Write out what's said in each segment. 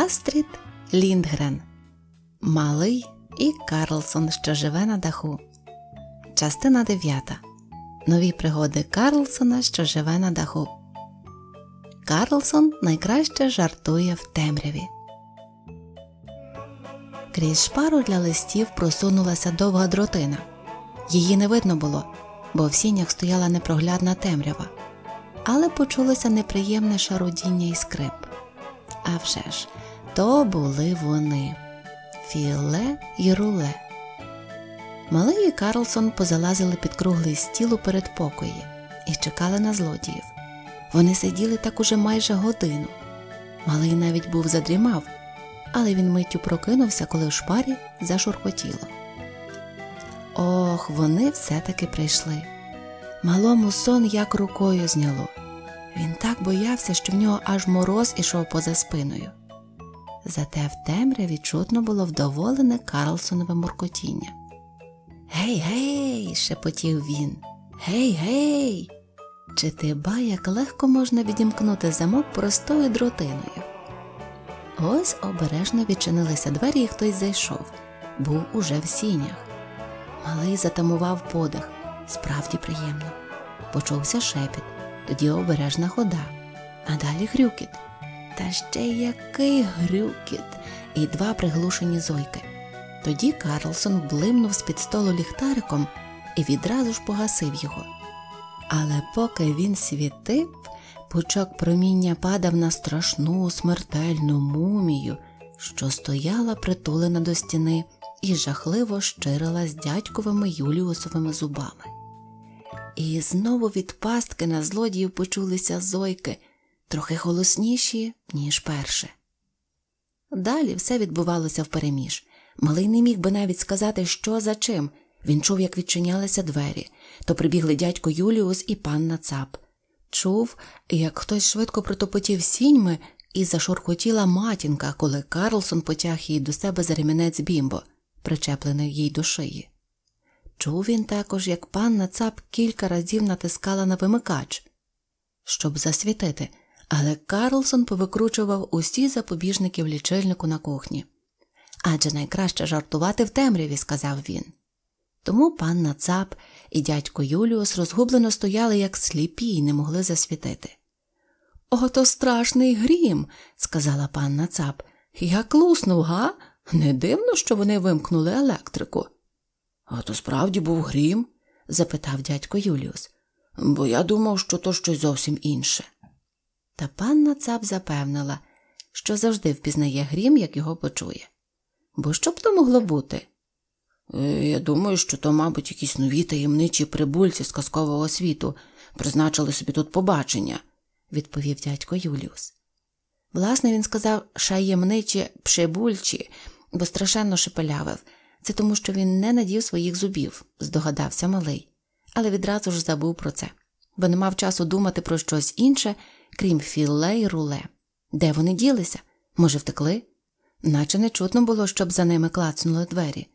Астрід Ліндгрен, Малий і Карлсон, що живе на даху. Частина 9. Нові пригоди Карлсона, що живе на даху. Карлсон найкраще жартує в темряві. Крізь шпару для листів просунулася довга дротина. Її не видно було, бо в сінях стояла непроглядна темрява. Але почулося неприємне шарудіння і скрип. А вже ж, то були вони Філе і Руле. Малий і Карлсон позалазили під круглий стіл у передпокої і чекали на злодіїв. Вони сиділи так уже майже годину. Малий навіть був задрімав, але він миттю прокинувся, коли в шпарі зашурхотіло. Ох, вони все-таки прийшли. Малому сон як рукою зняло. Він так боявся, що в нього аж мороз ішов поза спиною. Зате в темряві чутно було вдоволене Карлсонове муркотіння. Гей, гей, шепотів він. Гей, гей. Чи ти ба, як легко можна відімкнути замок простою дротиною? Ось обережно відчинилися двері, і хтось зайшов, був уже в сінях. Малий затамував подих, справді приємно. Почувся шепіт, тоді обережна хода, а далі хрюкіт. Та ще який грюкіт і два приглушені зойки. Тоді Карлсон блимнув з під столу ліхтариком і відразу ж погасив його. Але поки він світив, пучок проміння падав на страшну смертельну мумію, що стояла притулена до стіни і жахливо щирила з дядьковими Юліусовими зубами. І знову від пастки на злодіїв почулися зойки трохи голосніші, ніж перше. Далі все відбувалося впереміж. Малий не міг би навіть сказати, що за чим. Він чув, як відчинялися двері, то прибігли дядько Юліус і панна Цап. Чув, як хтось швидко протопотів сіньми і зашурхотіла матінка, коли Карлсон потяг її до себе за ремінець бімбо, причеплений їй до шиї. Чув він також, як панна Цап кілька разів натискала на вимикач, щоб засвітити але Карлсон повикручував усі запобіжники в лічильнику на кухні. Адже найкраще жартувати в темряві, сказав він. Тому панна Цап і дядько Юліус розгублено стояли, як сліпі, і не могли засвітити. Ото страшний грім, сказала панна Цап. Я клуснув, га? Не дивно, що вони вимкнули електрику. А то справді був грім? запитав дядько Юліус, бо я думав, що то щось зовсім інше. Та панна цап запевнила, що завжди впізнає грім, як його почує. Бо що б то могло бути? Е, я думаю, що то, мабуть, якісь нові таємничі прибульці з казкового світу призначили собі тут побачення, відповів дядько Юліус. Власне, він сказав шаємничі пшебульчі, бо страшенно шепелявив. Це тому, що він не надів своїх зубів, здогадався малий, але відразу ж забув про це, бо не мав часу думати про щось інше крім Філле і Руле. Де вони ділися? Може, втекли? Наче не чутно було, щоб за ними клацнули двері.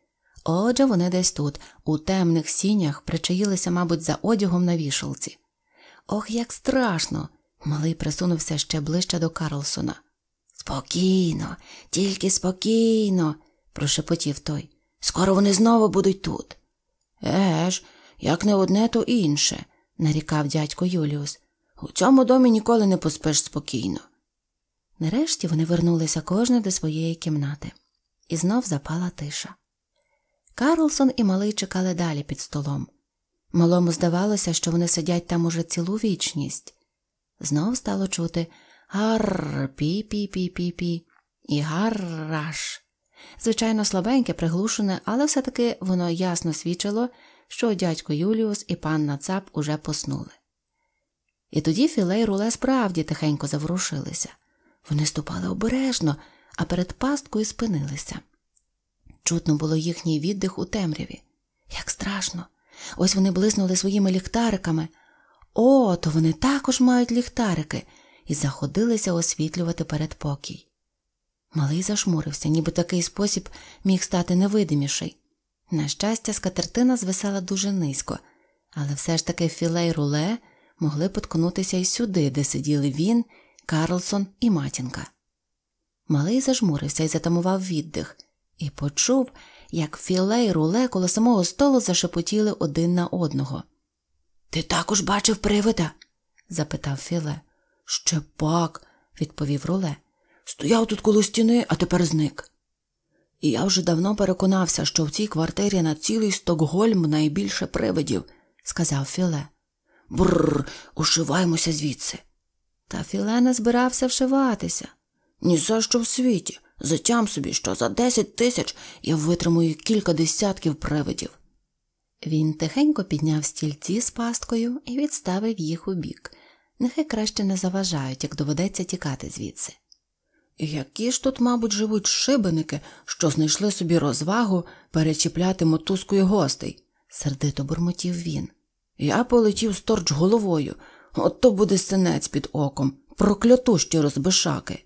Отже, вони десь тут, у темних сінях, причаїлися, мабуть, за одягом на вішалці. Ох, як страшно! Малий присунувся ще ближче до Карлсона. Спокійно, тільки спокійно, прошепотів той. Скоро вони знову будуть тут. Еж, як не одне, то інше, нарікав дядько Юліус. У цьому домі ніколи не поспиш спокійно. Нарешті вони вернулися кожне до своєї кімнати, і знов запала тиша. Карлсон і малий чекали далі під столом. Малому здавалося, що вони сидять там уже цілу вічність. Знов стало чути гарр пі пі пі пі пі і гарраш. Звичайно, слабеньке, приглушене, але все таки воно ясно свідчило, що дядько Юліус і панна Цап уже поснули. І тоді філей руле справді тихенько заворушилися. Вони ступали обережно, а перед пасткою спинилися. Чутно було їхній віддих у темряві. Як страшно! Ось вони блиснули своїми ліхтариками. О, то вони також мають ліхтарики, і заходилися освітлювати передпокій. Малий зашмурився, ніби такий спосіб міг стати невидиміший. На щастя, скатертина звисала дуже низько, але все ж таки філей руле могли поткнутися й сюди, де сиділи він, Карлсон і матінка. Малий зажмурився і затамував віддих, і почув, як Філе й руле коло самого столу зашепотіли один на одного. Ти також бачив привида? запитав Філе. Ще пак, відповів руле. Стояв тут коло стіни, а тепер зник. І я вже давно переконався, що в цій квартирі на цілий Стокгольм найбільше привидів, сказав Філе. Бррр, ушиваймося звідси. Та Філена збирався вшиватися. Ні за що в світі. Затям собі, що за десять тисяч я витримую кілька десятків привидів. Він тихенько підняв стільці з пасткою і відставив їх у бік. Нехай краще не заважають, як доведеться тікати звідси. Які ж тут, мабуть, живуть шибеники, що знайшли собі розвагу перечіпляти мотузкою гостей, сердито бурмотів він. Я полетів сторч головою. От то буде синець під оком, проклятущі розбишаки.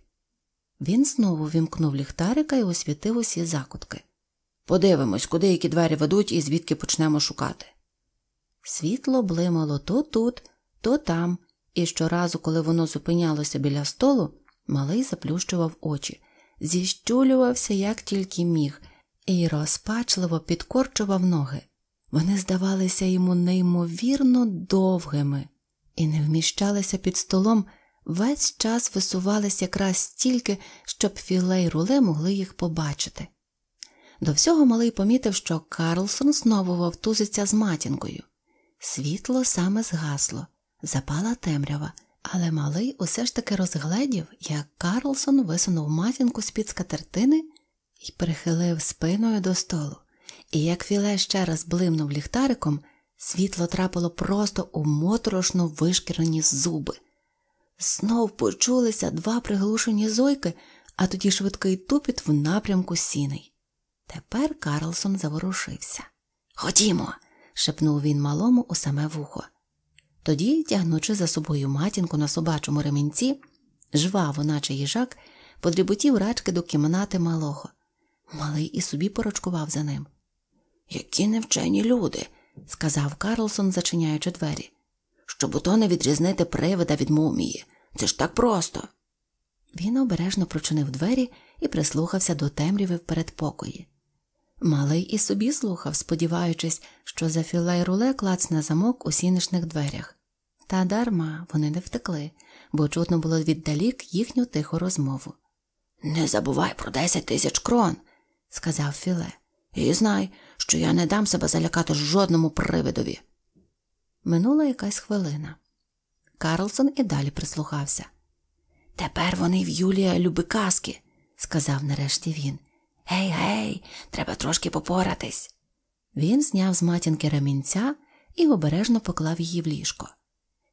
Він знову вімкнув ліхтарика і освітив усі закутки. Подивимось, куди які двері ведуть і звідки почнемо шукати. Світло блимало то тут, то там, і щоразу, коли воно зупинялося біля столу, малий заплющував очі, зіщулювався як тільки міг, і розпачливо підкорчував ноги. Вони здавалися йому неймовірно довгими і не вміщалися під столом, весь час висувалися якраз стільки, щоб філе й руле могли їх побачити. До всього малий помітив, що Карлсон знову вовтузиться з матінкою. Світло саме згасло, запала темрява, але малий усе ж таки розгледів, як Карлсон висунув матінку з-під скатертини і прихилив спиною до столу. І як філе ще раз блимнув ліхтариком, світло трапило просто у моторошно вишкірені зуби. Знов почулися два приглушені зойки, а тоді швидкий тупіт в напрямку сіней. Тепер Карлсон заворушився. Ходімо. шепнув він малому у саме вухо. Тоді, тягнучи за собою матінку на собачому ремінці, жваво, наче їжак, подріботів рачки до кімнати малого. Малий і собі порочкував за ним. Які невчені люди, сказав Карлсон, зачиняючи двері, щоб ото не відрізнити привида від мумії. Це ж так просто. Він обережно прочинив двері і прислухався до темряви в передпокої. Малий і собі слухав, сподіваючись, що за філей руле клацне замок у сінишних дверях. Та дарма вони не втекли, бо чутно було віддалік їхню тиху розмову. Не забувай про десять тисяч крон, сказав Філе. І знай, що я не дам себе залякати жодному привидові. Минула якась хвилина. Карлсон і далі прислухався. Тепер вони в Юлія люби казки, сказав нарешті він. Гей, гей, треба трошки попоратись. Він зняв з матінки ремінця і обережно поклав її в ліжко.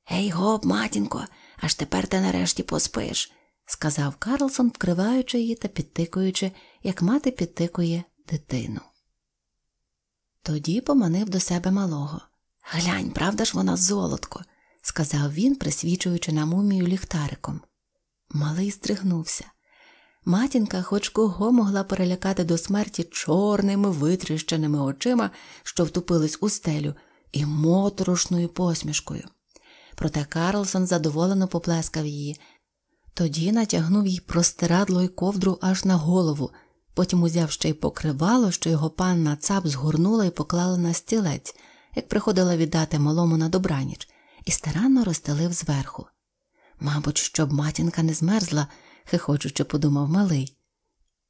Гей, гоп, матінко, аж тепер ти нарешті поспиш, сказав Карлсон, вкриваючи її та підтикуючи, як мати підтикує дитину. Тоді поманив до себе малого. Глянь, правда ж вона золотко, сказав він, присвічуючи на мумію ліхтариком. Малий стригнувся. Матінка хоч кого могла перелякати до смерті чорними витріщеними очима, що втупились у стелю, і моторошною посмішкою. Проте Карлсон задоволено поплескав її, тоді натягнув їй простирадло й ковдру аж на голову потім узяв ще й покривало, що його панна цап згорнула і поклала на стілець, як приходила віддати малому на добраніч, і старанно розстелив зверху. Мабуть, щоб матінка не змерзла, хихочучи подумав малий.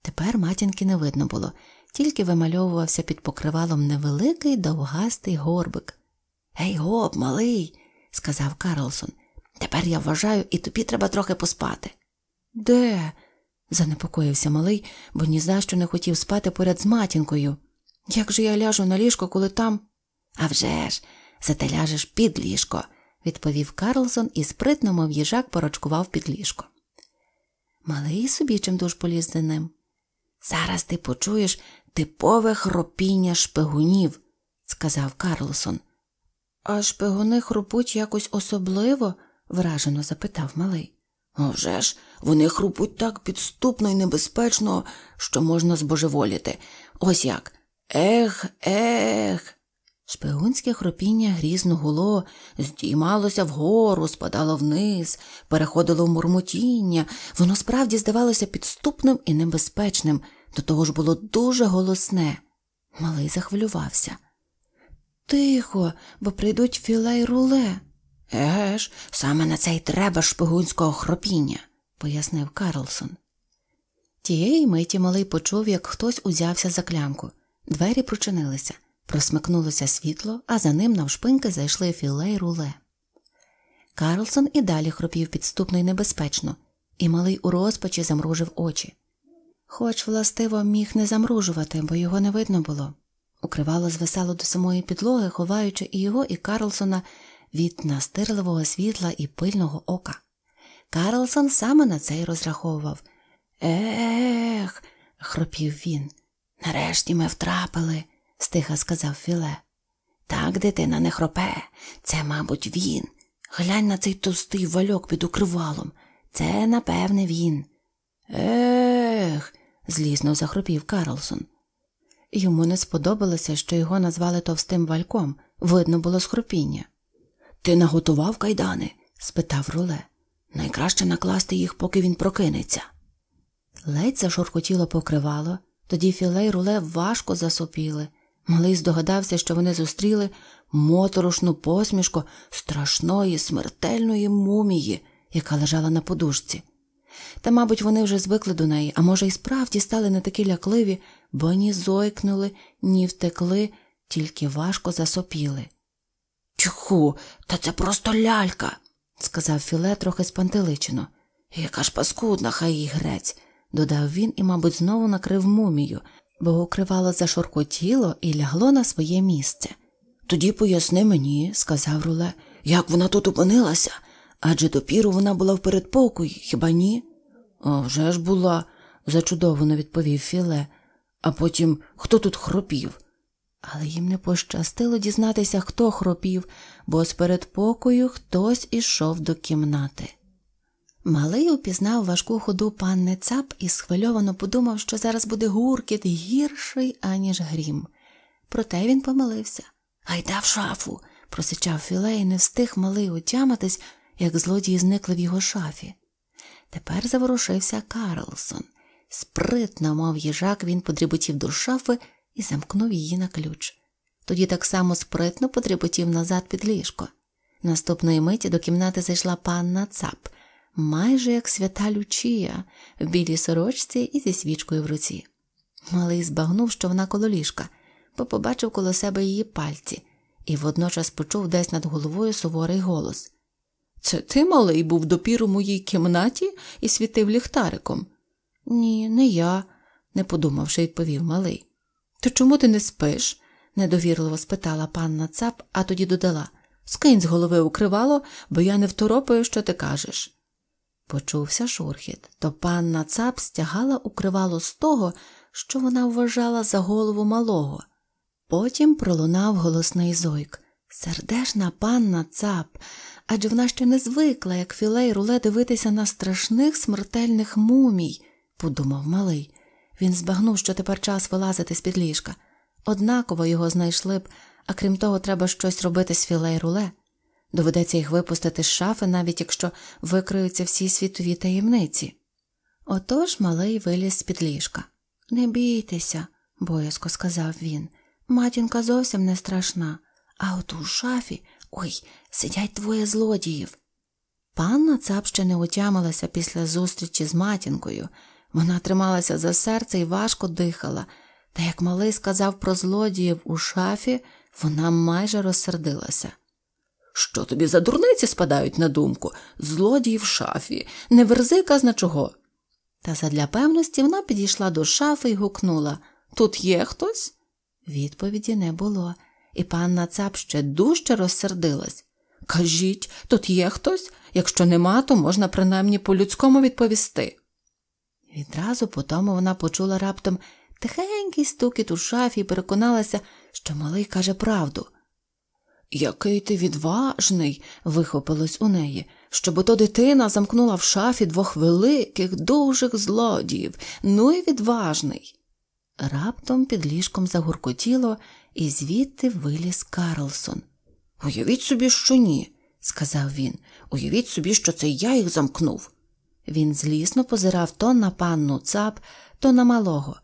Тепер матінки не видно було, тільки вимальовувався під покривалом невеликий довгастий горбик. Гей, гоп, малий, сказав Карлсон. Тепер я вважаю, і тобі треба трохи поспати. Де? занепокоївся малий, бо ні за що не хотів спати поряд з матінкою. Як же я ляжу на ліжко, коли там. «А вже ж, зате ляжеш під ліжко, відповів Карлсон і спритно, мов їжак, порочкував під ліжко. Малий собі чимдуж поліз за ним. Зараз ти почуєш типове хропіння шпигунів, сказав Карлсон. А шпигуни хропуть якось особливо? вражено запитав малий. «О, вже ж, вони хрупуть так підступно і небезпечно, що можна збожеволіти. Ось як. Ех, ех. Шпигунське хропіння грізно гуло, здіймалося вгору, спадало вниз, переходило в мурмотіння, воно справді здавалося підступним і небезпечним, до того ж було дуже голосне. Малий захвилювався. Тихо, бо прийдуть філей руле. Еге ж, саме на це й треба шпигунського хропіння пояснив Карлсон. Тієї миті малий почув, як хтось узявся за клямку. Двері прочинилися, просмикнулося світло, а за ним навшпинки зайшли філе й руле. Карлсон і далі хропів підступно й небезпечно, і малий у розпачі замружив очі. Хоч, властиво, міг не замружувати, бо його не видно було. Укривало звисало до самої підлоги, ховаючи і його, і Карлсона від настирливого світла і пильного ока. Карлсон саме на це й розраховував. Ех, хропів він. Нарешті ми втрапили, стиха сказав Філе. Так дитина не хропе, це, мабуть, він. Глянь на цей тостий вальок під укривалом. Це, напевне, він. Ех, злізно захропів Карлсон. Йому не сподобалося, що його назвали товстим вальком, видно було схрупіння. Ти наготував кайдани? спитав Руле. Найкраще накласти їх, поки він прокинеться. Ледь зашоркотіло покривало, тоді філей руле важко засопіли. Малий здогадався, що вони зустріли моторошну посмішку страшної, смертельної мумії, яка лежала на подушці. Та, мабуть, вони вже звикли до неї, а може, й справді стали не такі лякливі, бо ні зойкнули, ні втекли, тільки важко засопіли. Тьху, та це просто лялька сказав Філе трохи спантеличено. Яка ж паскудна, хай їй грець, додав він і, мабуть, знову накрив мумію, бо укривало тіло і лягло на своє місце. Тоді поясни мені, сказав Руле, як вона тут опинилася, адже допіру вона була в передпокої, хіба ні? «А вже ж була, зачудовано відповів Філе. А потім хто тут хропів? Але їм не пощастило дізнатися, хто хропів, бо з передпокою хтось ішов до кімнати. Малий упізнав важку ходу панни цап і схвильовано подумав, що зараз буде гуркіт гірший, аніж грім. Проте він помилився. Гайда в шафу, просичав Філей, не встиг малий отяматись, як злодії зникли в його шафі. Тепер заворушився Карлсон. Спритно, мов їжак, він подріботів до шафи і замкнув її на ключ. Тоді так само спритно потріпотів назад під ліжко. Наступної миті до кімнати зайшла панна цап, майже як свята Лючія, в білій сорочці і зі свічкою в руці. Малий збагнув, що вона коло ліжка, бо побачив коло себе її пальці і водночас почув десь над головою суворий голос. Це ти, малий, був допіру у моїй кімнаті і світив ліхтариком? Ні, не я, не подумавши, відповів малий. То чому ти не спиш? недовірливо спитала панна цап, а тоді додала Скинь з голови укривало, бо я не второпаю, що ти кажеш. Почувся шурхіт, то панна цап стягала укривало з того, що вона вважала за голову малого. Потім пролунав голосний зойк. Сердешна панна цап, адже вона ще не звикла, як філей руле дивитися на страшних смертельних мумій, подумав малий. Він збагнув, що тепер час вилазити з під ліжка. Однаково його знайшли б, а крім того, треба щось робити з філей руле. Доведеться їх випустити з шафи, навіть якщо викриються всі світові таємниці. Отож малий виліз з під ліжка. Не бійтеся, боязко сказав він. Матінка зовсім не страшна, а от у шафі ой, сидять двоє злодіїв. Панна цап ще не утямилася після зустрічі з матінкою. Вона трималася за серце і важко дихала, та як малий сказав про злодіїв у шафі, вона майже розсердилася. Що тобі за дурниці спадають на думку? Злодії в шафі, не верзи казна чого. Та задля певності вона підійшла до шафи і гукнула Тут є хтось? Відповіді не було, і панна цап ще дужче розсердилась. Кажіть, тут є хтось? Якщо нема, то можна принаймні по людському відповісти. Відразу по тому вона почула раптом тихенький стукіт у шафі і переконалася, що малий каже правду. Який ти відважний, вихопилось у неї, щоб ото дитина замкнула в шафі двох великих, дужих злодіїв, ну і відважний. Раптом під ліжком загуркотіло, і звідти виліз Карлсон. Уявіть собі, що ні, сказав він. Уявіть собі, що це я їх замкнув. Він злісно позирав то на панну цап, то на малого.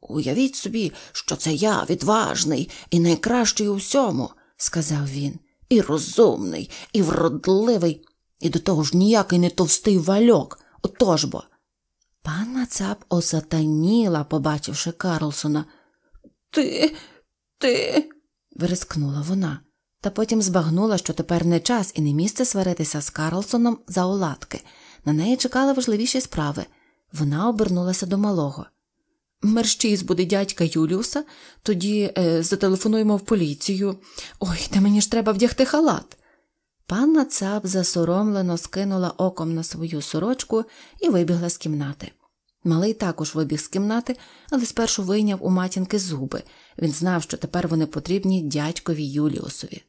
Уявіть собі, що це я відважний і найкращий у всьому, сказав він, і розумний, і вродливий, і до того ж ніякий не товстий вальок. Отож бо. Панна цап осатаніла, побачивши Карлсона. Ти, ти. вирискнула вона, та потім збагнула, що тепер не час і не місце сваритися з Карлсоном за уладки. На неї чекали важливіші справи. Вона обернулася до малого. Мерщій буде дядька Юліуса, тоді е, зателефонуємо в поліцію. Ой, та мені ж треба вдягти халат. Панна цап засоромлено скинула оком на свою сорочку і вибігла з кімнати. Малий також вибіг з кімнати, але спершу вийняв у матінки зуби. Він знав, що тепер вони потрібні дядькові Юліусові.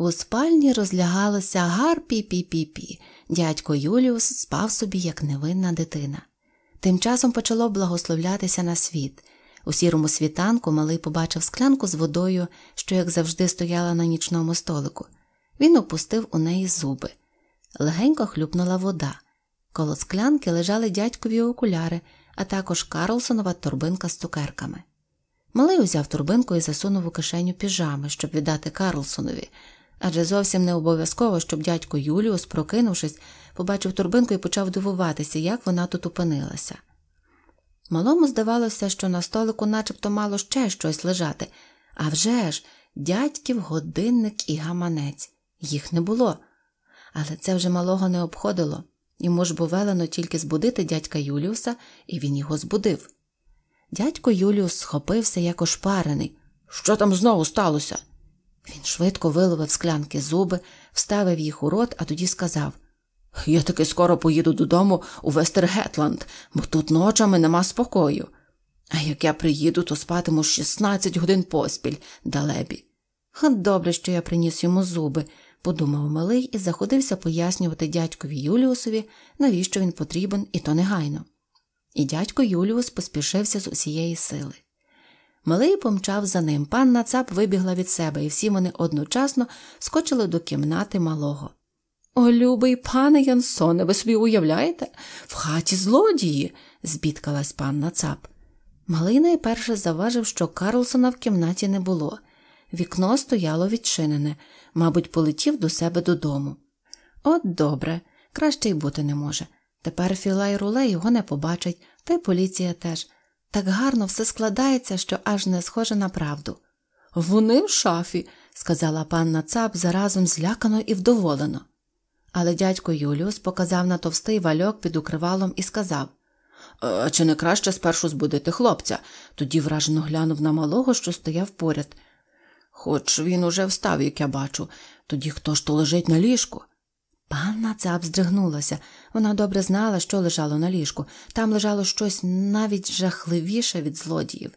У спальні розлягалося гар пі пі пі пі Дядько Юліус спав собі, як невинна дитина. Тим часом почало благословлятися на світ. У сірому світанку малий побачив склянку з водою, що, як завжди, стояла на нічному столику. Він опустив у неї зуби. Легенько хлюпнула вода. Коло склянки лежали дядькові окуляри, а також Карлсонова торбинка з цукерками. Малий узяв турбинку і засунув у кишеню піжами, щоб віддати Карлсонові, адже зовсім не обов'язково, щоб дядько Юліус, прокинувшись, побачив турбинку і почав дивуватися, як вона тут опинилася. Малому здавалося, що на столику начебто мало ще щось лежати, а вже ж, дядьків годинник і гаманець, їх не було. Але це вже малого не обходило, йому ж велено тільки збудити дядька Юліуса, і він його збудив. Дядько Юліус схопився як ошпарений. Що там знову сталося? Він швидко виловив склянки зуби, вставив їх у рот, а тоді сказав Я таки скоро поїду додому у Вестергетланд, бо тут ночами нема спокою. А як я приїду, то спатиму 16 годин поспіль, далебі. Добре, що я приніс йому зуби, подумав малий і заходився пояснювати дядькові Юліусові, навіщо він потрібен, і то негайно. І дядько Юліус поспішився з усієї сили. Малий помчав за ним. Панна цап вибігла від себе, і всі вони одночасно скочили до кімнати малого. О, любий пане Янсоне, ви собі уявляєте? В хаті злодії, збідкалась панна цап. Малий найперше заважив, що Карлсона в кімнаті не було. Вікно стояло відчинене, мабуть, полетів до себе додому. От добре, краще й бути не може. Тепер Філай Руле його не побачать, та й поліція теж. Так гарно все складається, що аж не схоже на правду. Вони в шафі, сказала панна цап заразом злякано і вдоволено. Але дядько Юліус показав на товстий вальок під укривалом і сказав «А «Е, Чи не краще спершу збудити хлопця? Тоді вражено глянув на малого, що стояв поряд. Хоч він уже встав, як я бачу, тоді хто ж то лежить на ліжку? Панна Цап здригнулася. Вона добре знала, що лежало на ліжку. Там лежало щось навіть жахливіше від злодіїв.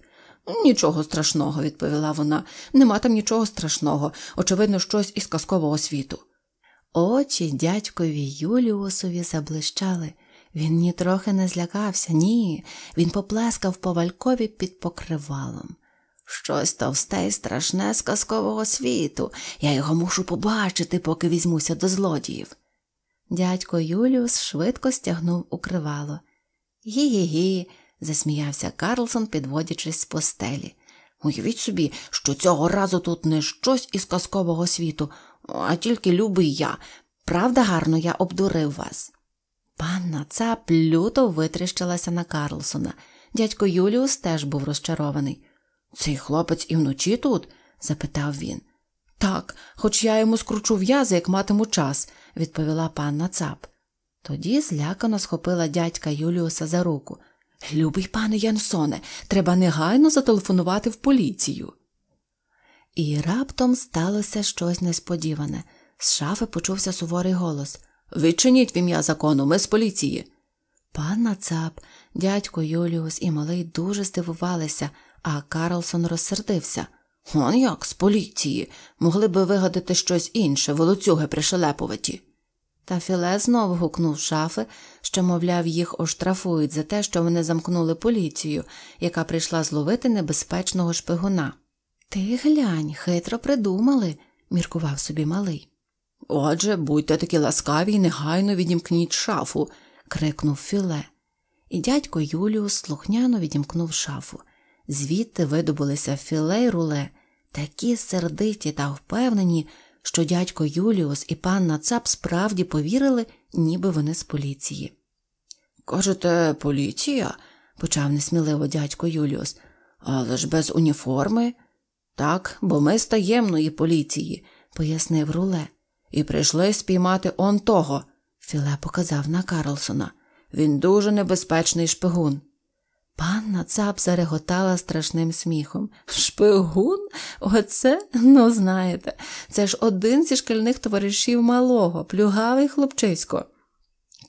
Нічого страшного, відповіла вона, нема там нічого страшного, очевидно, щось із казкового світу. Очі дядькові Юліусові заблищали. Він ні трохи не злякався, ні. Він поплескав по валькові під покривалом. Щось товсте й страшне з казкового світу. Я його мушу побачити, поки візьмуся до злодіїв. Дядько Юліус швидко стягнув укривало. Гі гі гі, засміявся Карлсон, підводячись з постелі. Уявіть собі, що цього разу тут не щось із казкового світу, а тільки любий я. Правда, гарно я обдурив вас. Панна цап люто витріщилася на Карлсона. Дядько Юліус теж був розчарований. Цей хлопець і вночі тут? запитав він. Так, хоч я йому скручу в'язи, як матиму час, відповіла панна цап. Тоді злякано схопила дядька Юліуса за руку. Любий пане Янсоне, треба негайно зателефонувати в поліцію. І раптом сталося щось несподіване. З шафи почувся суворий голос Відчиніть в ім'я закону, ми з поліції. Панна цап, дядько Юліус і малий дуже здивувалися, а Карлсон розсердився. Он як з поліції. Могли би вигадати щось інше, волоцюги пришелепуваті. Та Філе знову гукнув шафи, що, мовляв, їх оштрафують за те, що вони замкнули поліцію, яка прийшла зловити небезпечного шпигуна. Ти глянь, хитро придумали, міркував собі малий. Отже, будьте такі ласкаві і негайно відімкніть шафу. крикнув Філе. І дядько Юліус слухняно відімкнув шафу звідти видобулися філе й руле, такі сердиті та впевнені, що дядько Юліус і панна Цап справді повірили, ніби вони з поліції. Кажете, поліція? почав несміливо дядько Юліус, але ж без уніформи. Так, бо ми з таємної поліції, пояснив руле, і прийшли спіймати он того. Філе показав на Карлсона. Він дуже небезпечний шпигун. Панна цап зареготала страшним сміхом. Шпигун? Оце, ну знаєте, це ж один зі шкільних товаришів малого, плюгавий хлопчисько.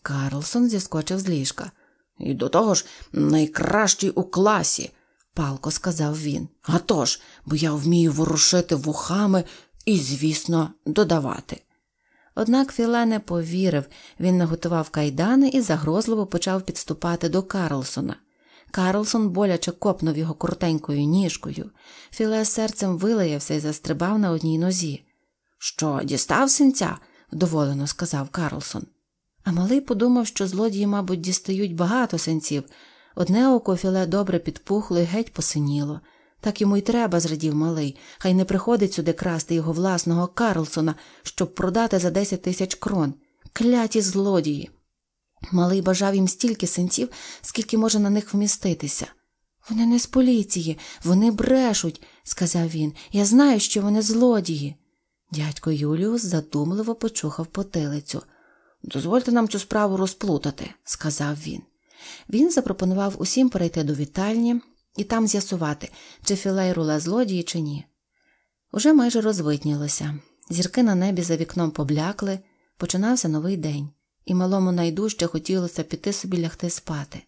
Карлсон зіскочив з ліжка. І до того ж, найкращий у класі, палко сказав він. «А тож, бо я вмію ворушити вухами і, звісно, додавати. Однак Філе не повірив, він наготував кайдани і загрозливо почав підступати до Карлсона. Карлсон боляче копнув його куртенькою ніжкою. Філе серцем вилаявся і застрибав на одній нозі. Що, дістав синця? вдоволено сказав Карлсон. А малий подумав, що злодії, мабуть, дістають багато синців. Одне око Філе добре підпухло і геть посиніло. Так йому й треба, зрадів малий, хай не приходить сюди красти його власного Карлсона, щоб продати за десять тисяч крон. Кляті злодії. Малий бажав їм стільки синців, скільки може на них вміститися. Вони не з поліції, вони брешуть, сказав він. Я знаю, що вони злодії. Дядько Юліус задумливо почухав потилицю. Дозвольте нам цю справу розплутати, сказав він. Він запропонував усім перейти до вітальні і там з'ясувати, чи філей рула злодії, чи ні. Уже майже розвитнілося. Зірки на небі за вікном поблякли, починався новий день і малому найдужче хотілося піти собі лягти спати,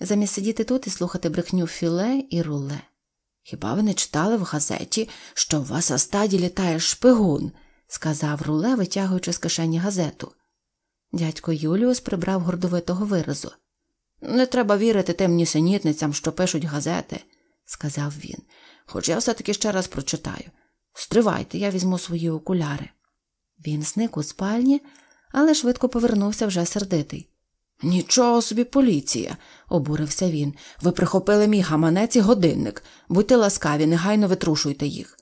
замість сидіти тут і слухати брехню філе і руле. Хіба ви не читали в газеті, що у вас на стаді літає шпигун? сказав руле, витягуючи з кишені газету. Дядько Юліус прибрав гордовитого виразу. Не треба вірити тим нісенітницям, що пишуть газети, сказав він, хоч я все таки ще раз прочитаю. Стривайте, я візьму свої окуляри. Він зник у спальні, але швидко повернувся вже сердитий. Нічого собі поліція, обурився він. Ви прихопили мій гаманець і годинник. Будьте ласкаві, негайно витрушуйте їх.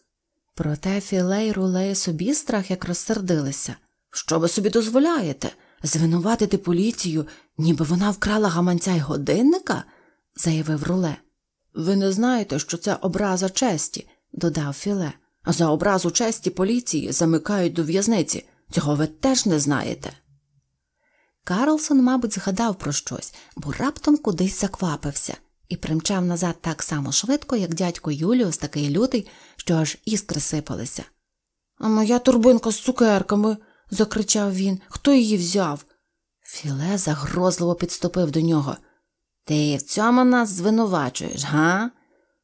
Проте філей рулеє собі страх як розсердилися. Що ви собі дозволяєте? Звинуватити поліцію, ніби вона вкрала гаманця й годинника? заявив руле. Ви не знаєте, що це образа честі, додав Філе. За образу честі поліції замикають до в'язниці. Цього ви теж не знаєте. Карлсон, мабуть, згадав про щось, бо раптом кудись заквапився і примчав назад так само швидко, як дядько Юліус, такий лютий, що аж іскри сипалися. А моя турбинка з цукерками, закричав він. Хто її взяв? Філе загрозливо підступив до нього. Ти в цьому нас звинувачуєш, га?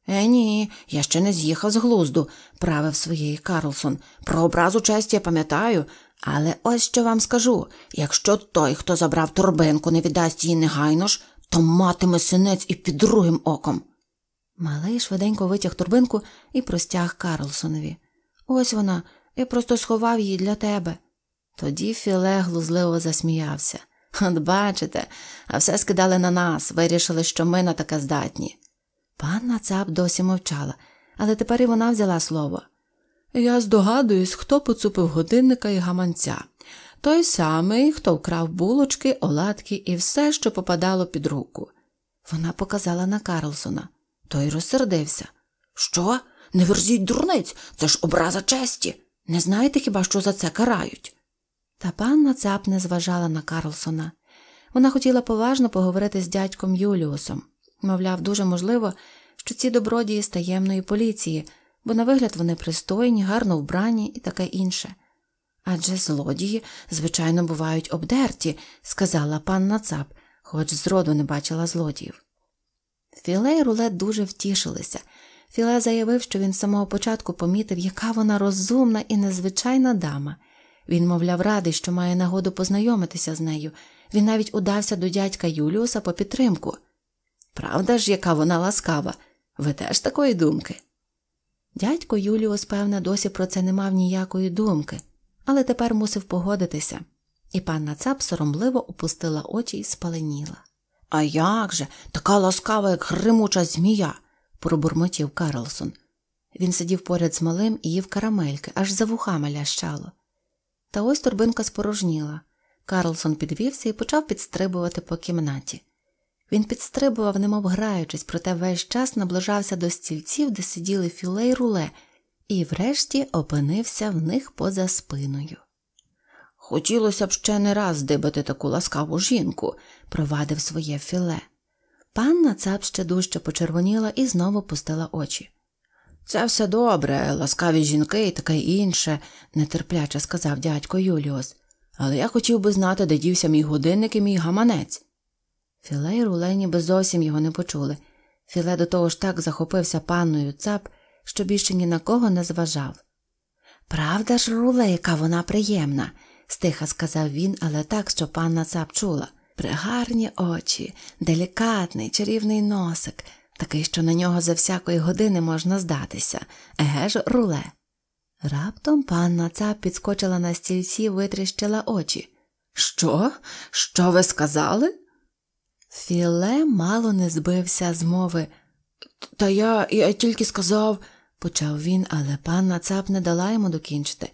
Е, ні, я ще не з'їхав з глузду, правив своєї Карлсон. Про образу честі я пам'ятаю, але ось що вам скажу якщо той, хто забрав торбинку, не віддасть її негайно ж, то матиме синець і під другим оком. Малий швиденько витяг турбинку і простяг Карлсонові. Ось вона, я просто сховав її для тебе. Тоді Філе глузливо засміявся. От бачите, а все скидали на нас, вирішили, що ми на таке здатні. Панна цап досі мовчала, але тепер і вона взяла слово. Я здогадуюсь, хто поцупив годинника і гаманця. Той самий, хто вкрав булочки, оладки і все, що попадало під руку. Вона показала на Карлсона. Той розсердився. Що? Не верзіть дурниць, це ж образа честі. Не знаєте хіба що за це карають? Та панна цап не зважала на Карлсона. Вона хотіла поважно поговорити з дядьком Юліусом, мовляв, дуже можливо, що ці добродії з таємної поліції бо на вигляд вони пристойні, гарно вбрані і таке інше. Адже злодії, звичайно, бувають обдерті, сказала панна Цап, хоч зроду не бачила злодіїв. Філе і руле дуже втішилися. Філе заявив, що він з самого початку помітив, яка вона розумна і незвичайна дама. Він, мовляв, радий, що має нагоду познайомитися з нею. Він навіть удався до дядька Юліуса по підтримку. Правда ж, яка вона ласкава? Ви теж такої думки? Дядько Юліус, певне, досі про це не мав ніякої думки, але тепер мусив погодитися, і панна цап соромливо опустила очі і спаленіла. А як же, така ласкава, як гримуча змія, пробурмотів Карлсон. Він сидів поряд з малим і їв карамельки, аж за вухами лящало. Та ось торбинка спорожніла. Карлсон підвівся і почав підстрибувати по кімнаті. Він підстрибував, немов граючись, проте весь час наближався до стільців, де сиділи філе й руле, і врешті опинився в них поза спиною. Хотілося б ще не раз дибати таку ласкаву жінку, провадив своє філе. Панна цап ще дужче почервоніла і знову пустила очі. Це все добре, ласкаві жінки і таке інше, нетерпляче сказав дядько Юліус. Але я хотів би знати, де дівся мій годинник і мій гаманець. Філе і Руле ніби зовсім його не почули. Філе до того ж так захопився панною цап, що більше ні на кого не зважав. Правда ж, Руле, яка вона приємна, стиха сказав він, але так, що панна цап чула. Пригарні очі, делікатний, чарівний носик, такий, що на нього за всякої години можна здатися. Еге ж, Руле. Раптом панна цап підскочила на стільці, витріщила очі. Що? Що ви сказали? Філе мало не збився з мови. Та я я тільки сказав, почав він, але панна цап не дала йому докінчити.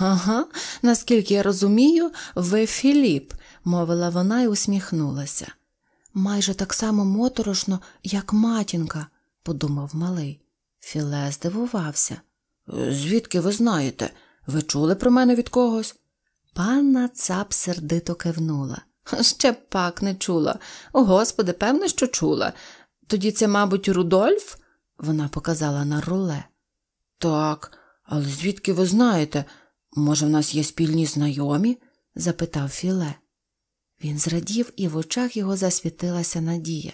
Ага, наскільки я розумію, ви Філіп, мовила вона і усміхнулася. Майже так само моторошно, як матінка, подумав малий. Філе здивувався. Звідки ви знаєте? Ви чули про мене від когось? Панна цап сердито кивнула. Ще пак не чула. О, Господи, певно, що чула. Тоді це, мабуть, Рудольф? Вона показала на руле. Так, але звідки ви знаєте? Може, в нас є спільні знайомі? запитав Філе. Він зрадів, і в очах його засвітилася надія.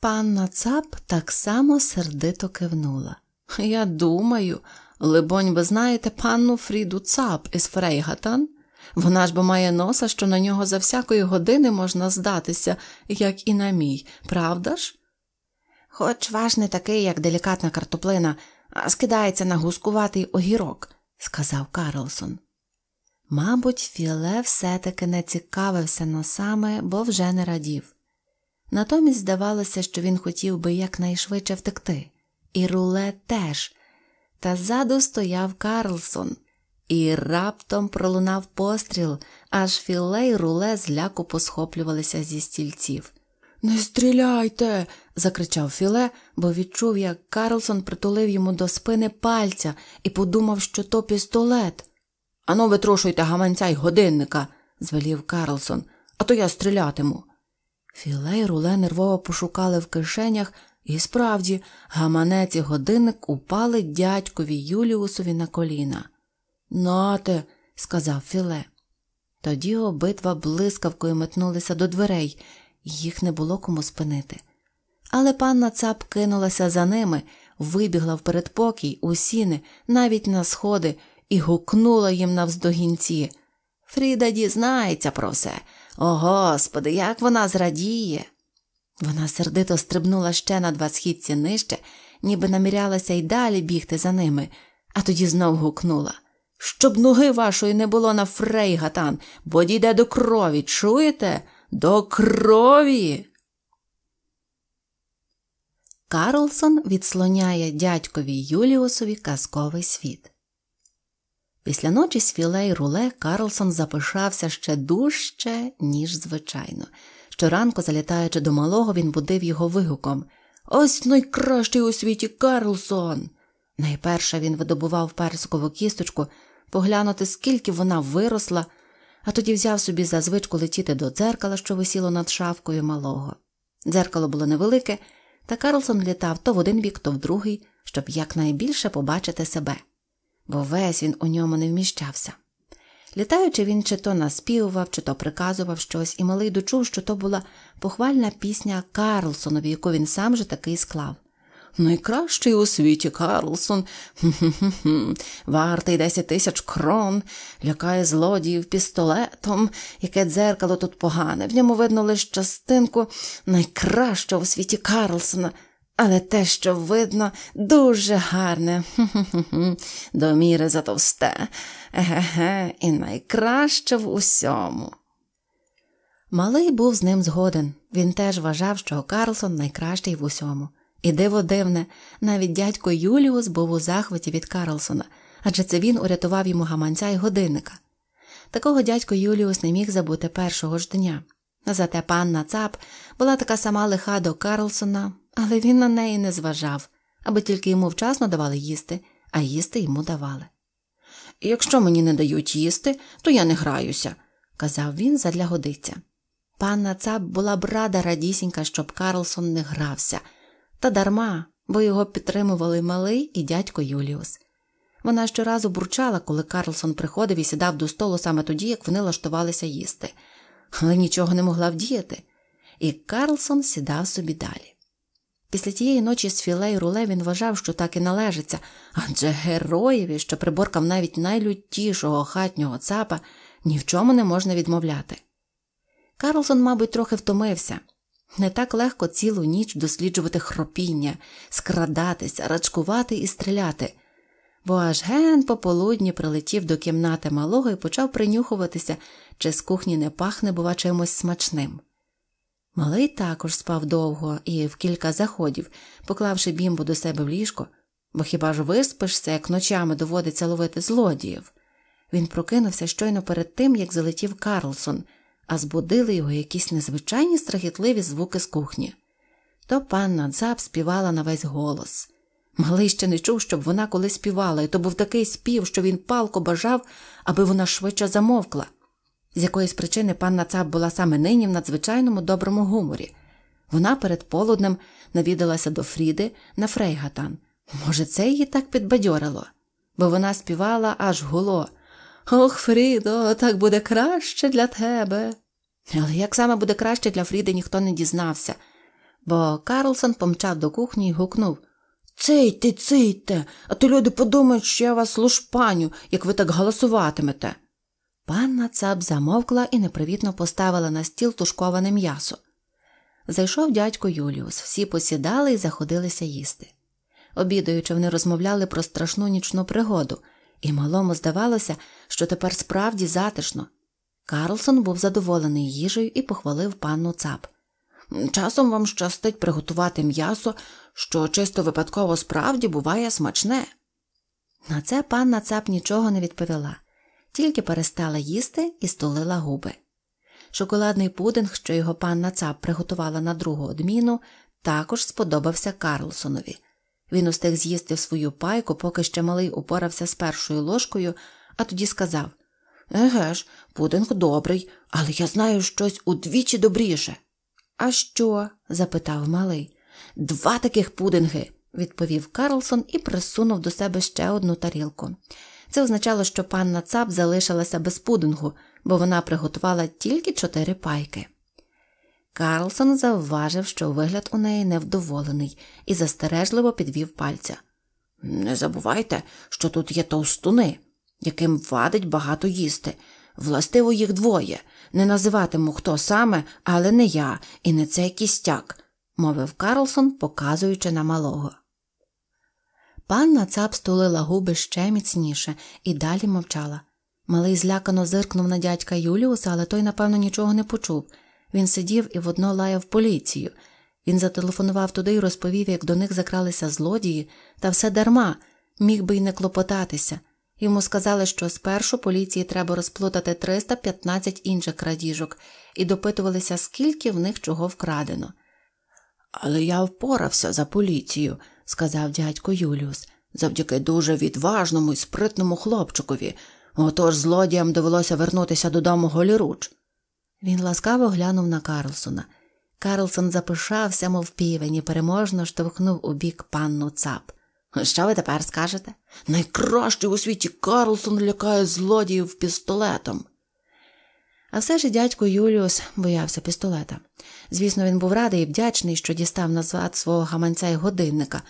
Панна цап так само сердито кивнула. Я думаю, либонь, ви знаєте панну Фріду Цап із Фрейгатан? Вона ж бо має носа, що на нього за всякої години можна здатися, як і на мій, правда ж? Хоч ваш не такий, як делікатна картоплина, а скидається на гускуватий огірок, сказав Карлсон. Мабуть, Філе все-таки не цікавився носами, бо вже не радів. Натомість здавалося, що він хотів би якнайшвидше втекти, і руле теж, та ззаду стояв Карлсон. І раптом пролунав постріл, аж філе й руле зляку посхоплювалися зі стільців. Не стріляйте. закричав Філе, бо відчув, як Карлсон притулив йому до спини пальця і подумав, що то пістолет. Ану, витрушуйте гаманця й годинника, звелів Карлсон, а то я стрілятиму. Філе й руле нервово пошукали в кишенях, і справді, гаманець і годинник упали дядькові Юліусові на коліна. Нате, сказав Філе. Тоді обидва блискавкою метнулися до дверей, їх не було кому спинити. Але панна цап кинулася за ними, вибігла в передпокій, у сіни, навіть на сходи, і гукнула їм навздогінці. Фріда дізнається про все. О, господи, як вона зрадіє. Вона сердито стрибнула ще на два східці нижче, ніби намірялася й далі бігти за ними, а тоді знов гукнула щоб ноги вашої не було на фрейгатан, бо дійде до крові, чуєте? До крові. Карлсон відслоняє дядькові Юліусові казковий світ. Після ночі з філей руле Карлсон запишався ще дужче, ніж звичайно. Щоранку, залітаючи до малого, він будив його вигуком Ось найкращий у світі Карлсон. Найперше він видобував персикову кісточку поглянути, скільки вона виросла, а тоді взяв собі за звичку летіти до дзеркала, що висіло над шавкою малого. Дзеркало було невелике, та Карлсон літав то в один бік, то в другий, щоб якнайбільше побачити себе, бо весь він у ньому не вміщався. Літаючи, він чи то наспівував, чи то приказував щось, і малий дочув, що то була похвальна пісня Карлсонові, яку він сам же таки склав найкращий у світі Карлсон, вартий десять тисяч крон, лякає злодіїв пістолетом, яке дзеркало тут погане, в ньому видно лише частинку найкращого у світі Карлсона. Але те, що видно, дуже гарне, до міри затовсте, еге, і найкраще в усьому. Малий був з ним згоден. Він теж вважав, що Карлсон найкращий в усьому. І диво дивне, навіть дядько Юліус був у захваті від Карлсона, адже це він урятував йому гаманця і годинника. Такого дядько Юліус не міг забути першого ж дня. Зате панна Цап була така сама лиха до Карлсона, але він на неї не зважав, аби тільки йому вчасно давали їсти, а їсти йому давали. Якщо мені не дають їсти, то я не граюся, казав він задля годиця. Панна Цап була б рада радісінька, щоб Карлсон не грався. Та дарма, бо його підтримували малий і дядько Юліус. Вона щоразу бурчала, коли Карлсон приходив і сідав до столу саме тоді, як вони лаштувалися їсти, але нічого не могла вдіяти. І Карлсон сідав собі далі. Після тієї ночі з Філе і руле він вважав, що так і належиться, адже героєві, що приборкав навіть найлютішого хатнього цапа, ні в чому не можна відмовляти. Карлсон, мабуть, трохи втомився. Не так легко цілу ніч досліджувати хропіння, скрадатися, рачкувати і стріляти, бо аж ген пополудні прилетів до кімнати малого і почав принюхуватися, чи з кухні не пахне, бува, чимось смачним. Малий також спав довго і в кілька заходів, поклавши бімбу до себе в ліжко, бо хіба ж виспишся, як ночами доводиться ловити злодіїв. Він прокинувся щойно перед тим, як залетів Карлсон – а збудили його якісь незвичайні страхітливі звуки з кухні. То панна Дзап співала на весь голос. Малий ще не чув, щоб вона коли співала, і то був такий спів, що він палко бажав, аби вона швидше замовкла. З якоїсь причини панна Цап була саме нині в надзвичайному доброму гуморі. Вона перед полуднем навідалася до Фріди на Фрейгатан. Може, це її так підбадьорило, бо вона співала аж гуло. Ох, Фрідо, так буде краще для тебе. Але як саме буде краще для Фріди, ніхто не дізнався, бо Карлсон помчав до кухні і гукнув Цийте, цийте, а то люди подумають, що я вас лушпаню, як ви так голосуватимете. Панна цап замовкла і непривітно поставила на стіл тушковане м'ясо. Зайшов дядько Юліус, всі посідали і заходилися їсти. Обідаючи, вони розмовляли про страшну нічну пригоду, і малому здавалося, що тепер справді затишно. Карлсон був задоволений їжею і похвалив панну цап. Часом вам щастить приготувати м'ясо, що чисто випадково справді буває смачне. На це панна цап нічого не відповіла, тільки перестала їсти і столила губи. Шоколадний пудинг, що його панна цап приготувала на другу одміну, також сподобався Карлсонові. Він устиг з'їсти свою пайку, поки ще малий упорався з першою ложкою, а тоді сказав Еге ж, пудинг добрий, але я знаю щось удвічі добріше. А що? запитав малий. Два таких пудинги, відповів Карлсон і присунув до себе ще одну тарілку. Це означало, що панна цап залишилася без пудингу, бо вона приготувала тільки чотири пайки. Карлсон завважив, що вигляд у неї невдоволений, і застережливо підвів пальця. Не забувайте, що тут є товстуни, яким вадить багато їсти. Властиво їх двоє. Не називатиму хто саме, але не я, і не цей кістяк, мовив Карлсон, показуючи на малого. Панна цап стулила губи ще міцніше і далі мовчала. Малий злякано зиркнув на дядька Юліуса, але той, напевно, нічого не почув. Він сидів і водно лаяв поліцію. Він зателефонував туди і розповів, як до них закралися злодії, та все дарма, міг би й не клопотатися. Йому сказали, що спершу поліції треба розплутати 315 інших крадіжок, і допитувалися, скільки в них чого вкрадено. Але я впорався за поліцію, сказав дядько Юліус, завдяки дуже відважному і спритному хлопчикові. Отож злодіям довелося вернутися додому голіруч. Він ласкаво глянув на Карлсона. Карлсон запишався, мов півень, і переможно штовхнув у бік панну цап. Що ви тепер скажете? Найкращий у світі Карлсон лякає злодіїв пістолетом. А все ж дядько Юліус боявся пістолета. Звісно, він був радий і вдячний, що дістав назват свого гаманця й годинника,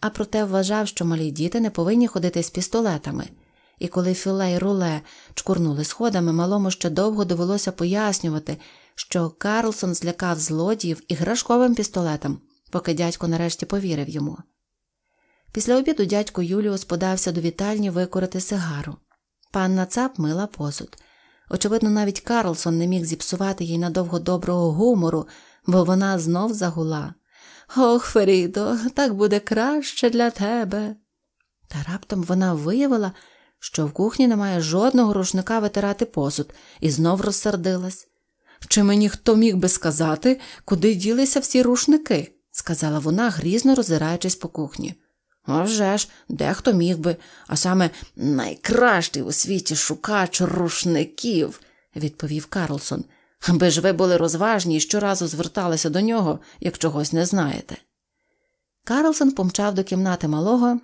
а проте вважав, що малі діти не повинні ходити з пістолетами і коли Філе і руле чкурнули сходами, малому ще довго довелося пояснювати, що Карлсон злякав злодіїв іграшковим пістолетом, поки дядько нарешті повірив йому. Після обіду дядько Юліус подався до вітальні викорити сигару. Панна цап мила посуд. Очевидно, навіть Карлсон не міг зіпсувати їй надовго доброго гумору, бо вона знов загула. Ох, Ферідо, так буде краще для тебе. Та раптом вона виявила, що в кухні немає жодного рушника витирати посуд, і знов розсердилась. Чи мені хто міг би сказати, куди ділися всі рушники? сказала вона, грізно роззираючись по кухні. «А вже ж, дехто міг би, а саме найкращий у світі шукач рушників, відповів Карлсон. Аби ж ви були розважні і щоразу зверталися до нього, як чогось не знаєте. Карлсон помчав до кімнати малого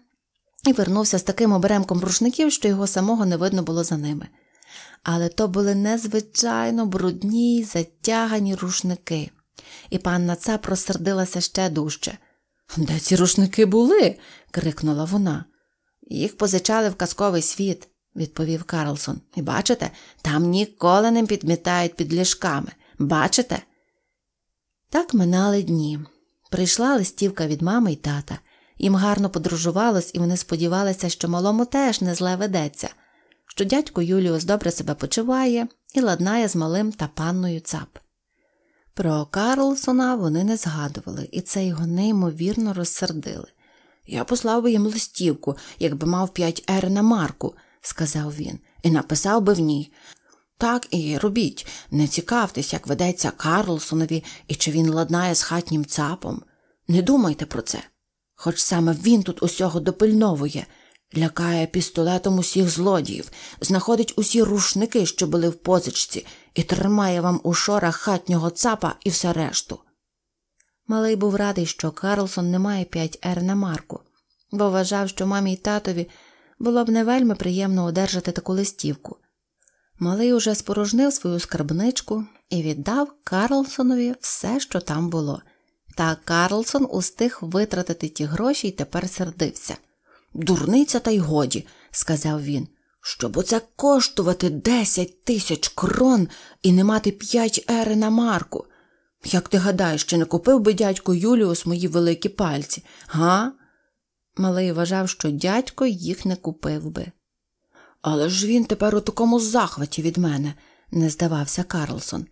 і вернувся з таким оберемком рушників, що його самого не видно було за ними. Але то були незвичайно брудні затягані рушники, і панна Цап просердилася ще дужче. Де ці рушники були? крикнула вона. Їх позичали в казковий світ, відповів Карлсон. І бачите, там ніколи не підмітають під ліжками. Бачите? Так минали дні. Прийшла листівка від мами й тата. Їм гарно подорожувалось, і вони сподівалися, що малому теж не зле ведеться, що дядько Юліус добре себе почуває і ладнає з малим та панною цап. Про Карлсона вони не згадували, і це його неймовірно розсердили. Я послав би їм листівку, якби мав п'ять ер на марку, сказав він, і написав би в ній. Так і робіть, не цікавтесь, як ведеться Карлсонові і чи він ладнає з хатнім цапом. Не думайте про це. Хоч саме він тут усього допильновує, лякає пістолетом усіх злодіїв, знаходить усі рушники, що були в позичці, і тримає вам у шорах хатнього цапа і все решту. Малий був радий, що Карлсон не має 5 ер на марку, бо вважав, що мамі й татові було б не вельми приємно одержати таку листівку. Малий уже спорожнив свою скарбничку і віддав Карлсонові все, що там було. Та Карлсон устиг витратити ті гроші і тепер сердився. Дурниця, та й годі, сказав він. Щоб оце коштувати десять тисяч крон і не мати п'ять ери на марку. Як ти гадаєш, чи не купив би дядько Юліус мої великі пальці, га? Малий вважав, що дядько їх не купив би. Але ж він тепер у такому захваті від мене, не здавався Карлсон.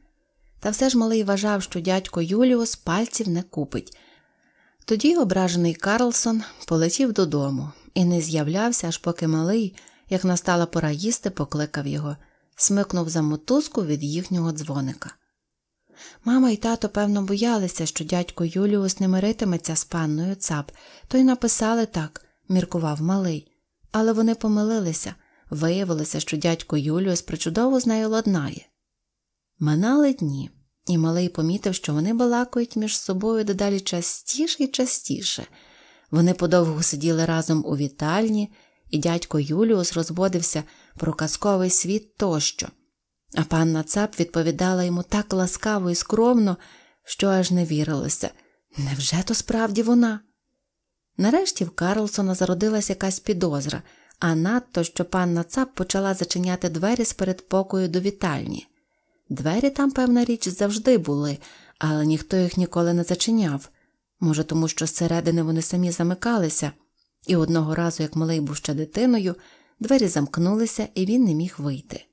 Та все ж малий вважав, що дядько Юліус пальців не купить. Тоді ображений Карлсон полетів додому і не з'являвся, аж поки малий, як настала пора їсти, покликав його, смикнув за мотузку від їхнього дзвоника. Мама і тато, певно, боялися, що дядько Юліус не миритиметься з панною цап, то й написали так, міркував малий. Але вони помилилися. Виявилося, що дядько Юліус причудово з нею ладнає. Минали дні, і малий помітив, що вони балакають між собою дедалі частіше і частіше. Вони подовго сиділи разом у вітальні, і дядько Юліус розводився про казковий світ тощо. А панна Цап відповідала йому так ласкаво і скромно, що аж не вірилося. Невже то справді вона? Нарешті в Карлсона зародилась якась підозра, а надто що панна Цап почала зачиняти двері з передпокою до вітальні. Двері там, певна річ, завжди були, але ніхто їх ніколи не зачиняв. Може, тому що зсередини вони самі замикалися, і одного разу, як малий був ще дитиною, двері замкнулися, і він не міг вийти.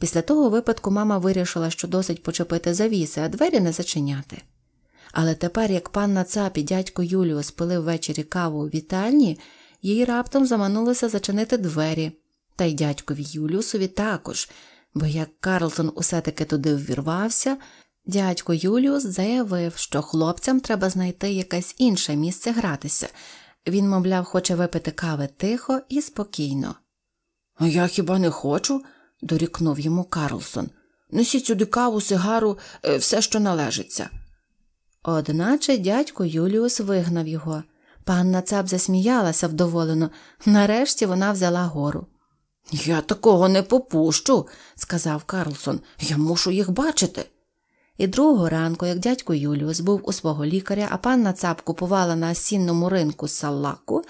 Після того випадку мама вирішила, що досить почепити завіси, а двері не зачиняти. Але тепер, як панна цапі дядько Юліо спили ввечері каву у вітальні, їй раптом заманулося зачинити двері, та й дядькові Юліусові також, бо як Карлсон усе таки туди ввірвався, дядько Юліус заявив, що хлопцям треба знайти якесь інше місце гратися. Він, мовляв, хоче випити кави тихо і спокійно. А я хіба не хочу? дорікнув йому Карлсон. Несіть сюди каву, сигару, е, все, що належиться. Одначе дядько Юліус вигнав його. Панна цап засміялася вдоволено. Нарешті вона взяла гору. Я такого не попущу, сказав Карлсон. Я мушу їх бачити. І другого ранку, як дядько Юліус був у свого лікаря, а панна цап купувала на осінному ринку саллаку,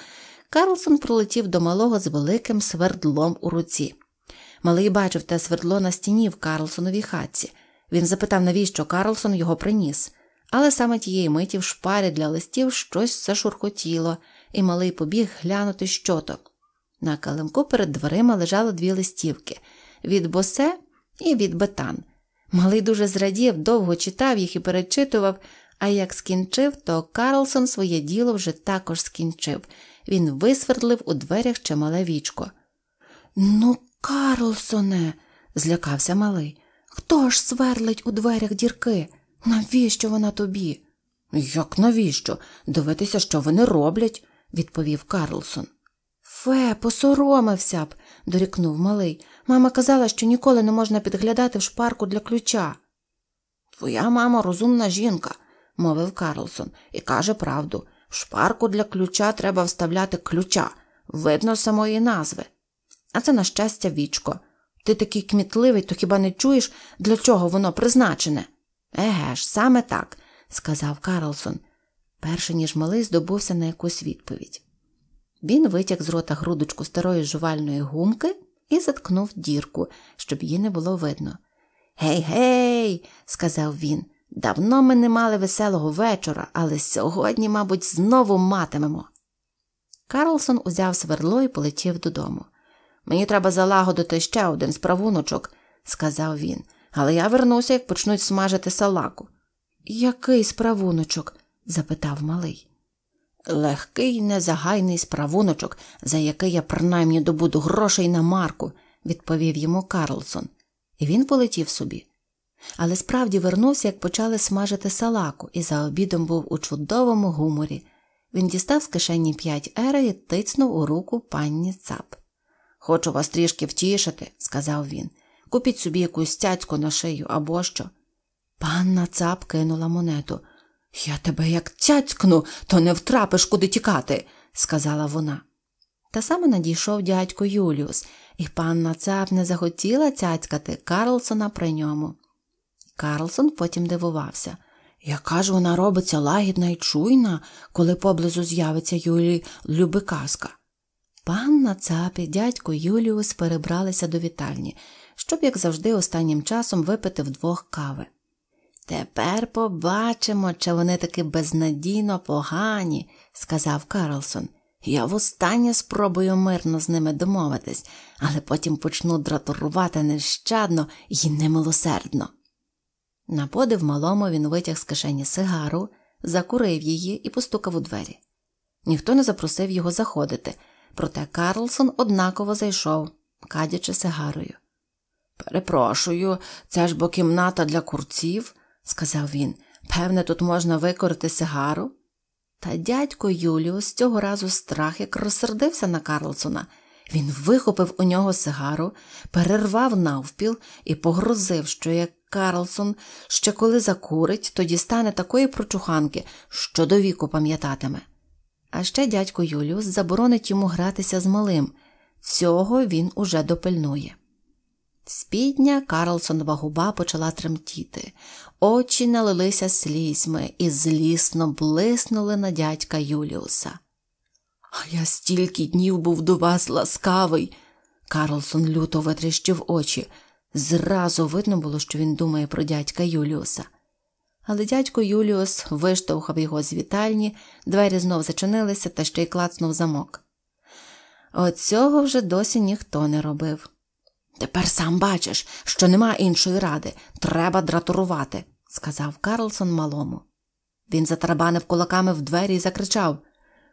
Карлсон пролетів до малого з великим свердлом у руці. Малий бачив те свердло на стіні в Карлсоновій хатці. Він запитав, навіщо Карлсон його приніс, але саме тієї миті в шпарі для листів щось зашуркотіло, і малий побіг глянути що то. На калимку перед дверима лежало дві листівки від босе і від бетан. Малий дуже зрадів, довго читав їх і перечитував, а як скінчив, то Карлсон своє діло вже також скінчив. Він висвердлив у дверях чимале вічко. Ну, Карлсоне, злякався малий. Хто ж сверлить у дверях дірки? Навіщо вона тобі? Як навіщо? Дивитися, що вони роблять, відповів Карлсон. Фе, посоромився б, дорікнув малий. Мама казала, що ніколи не можна підглядати в шпарку для ключа. Твоя мама розумна жінка, мовив Карлсон, і каже правду. В шпарку для ключа треба вставляти ключа, видно самої назви. А це, на щастя, вічко. Ти такий кмітливий, то хіба не чуєш, для чого воно призначене? Еге ж, саме так, сказав Карлсон, перше ніж малий здобувся на якусь відповідь. Він витяг з рота грудочку старої жувальної гумки і заткнув дірку, щоб її не було видно. Гей, гей, сказав він, давно ми не мали веселого вечора, але сьогодні, мабуть, знову матимемо. Карлсон узяв сверло і полетів додому. Мені треба залагодити ще один справуночок, сказав він, але я вернуся, як почнуть смажити салаку. Який справуночок? запитав малий легкий, незагайний справуночок, за який я принаймні добуду грошей на марку, відповів йому Карлсон, і він полетів собі. Але справді вернувся, як почали смажити салаку, і за обідом був у чудовому гуморі. Він дістав з кишені п'ять ера і тицнув у руку панні цап. Хочу вас трішки втішити, сказав він. Купіть собі якусь цяцьку на шию або що. Панна цап кинула монету. Я тебе як цяцькну, то не втрапиш, куди тікати, сказала вона. Та саме надійшов дядько Юліус, і панна цап не захотіла цяцькати Карлсона при ньому. Карлсон потім дивувався яка ж вона робиться лагідна і чуйна, коли поблизу з'явиться Юлі Любиказка. Панна Цап і дядько Юліус перебралися до вітальні, щоб, як завжди, останнім часом випити вдвох кави. Тепер побачимо, чи вони таки безнадійно погані, сказав Карлсон. Я востаннє спробую мирно з ними домовитись, але потім почну дратурувати нещадно і немилосердно. На подив малому він витяг з кишені сигару, закурив її і постукав у двері. Ніхто не запросив його заходити, проте Карлсон однаково зайшов, кадячи сигарою. Перепрошую, це ж бо кімната для курців сказав він, певне, тут можна викорити сигару. Та дядько Юліус цього разу страх як розсердився на Карлсона. Він вихопив у нього сигару, перервав навпіл і погрозив, що як Карлсон ще коли закурить, тоді стане такої прочуханки, що до віку пам'ятатиме. А ще дядько Юліус заборонить йому гратися з малим. Цього він уже допильнує. Спідня Карлсонова губа почала тремтіти, очі налилися слізьми і злісно блиснули на дядька Юліуса. А я стільки днів був до вас ласкавий. Карлсон люто витріщив очі. Зразу видно було, що він думає про дядька Юліуса. Але дядько Юліус виштовхав його з вітальні, двері знов зачинилися та ще й клацнув замок. Оцього вже досі ніхто не робив. Тепер сам бачиш, що нема іншої ради, треба дратурувати сказав Карлсон малому. Він затарабанив кулаками в двері і закричав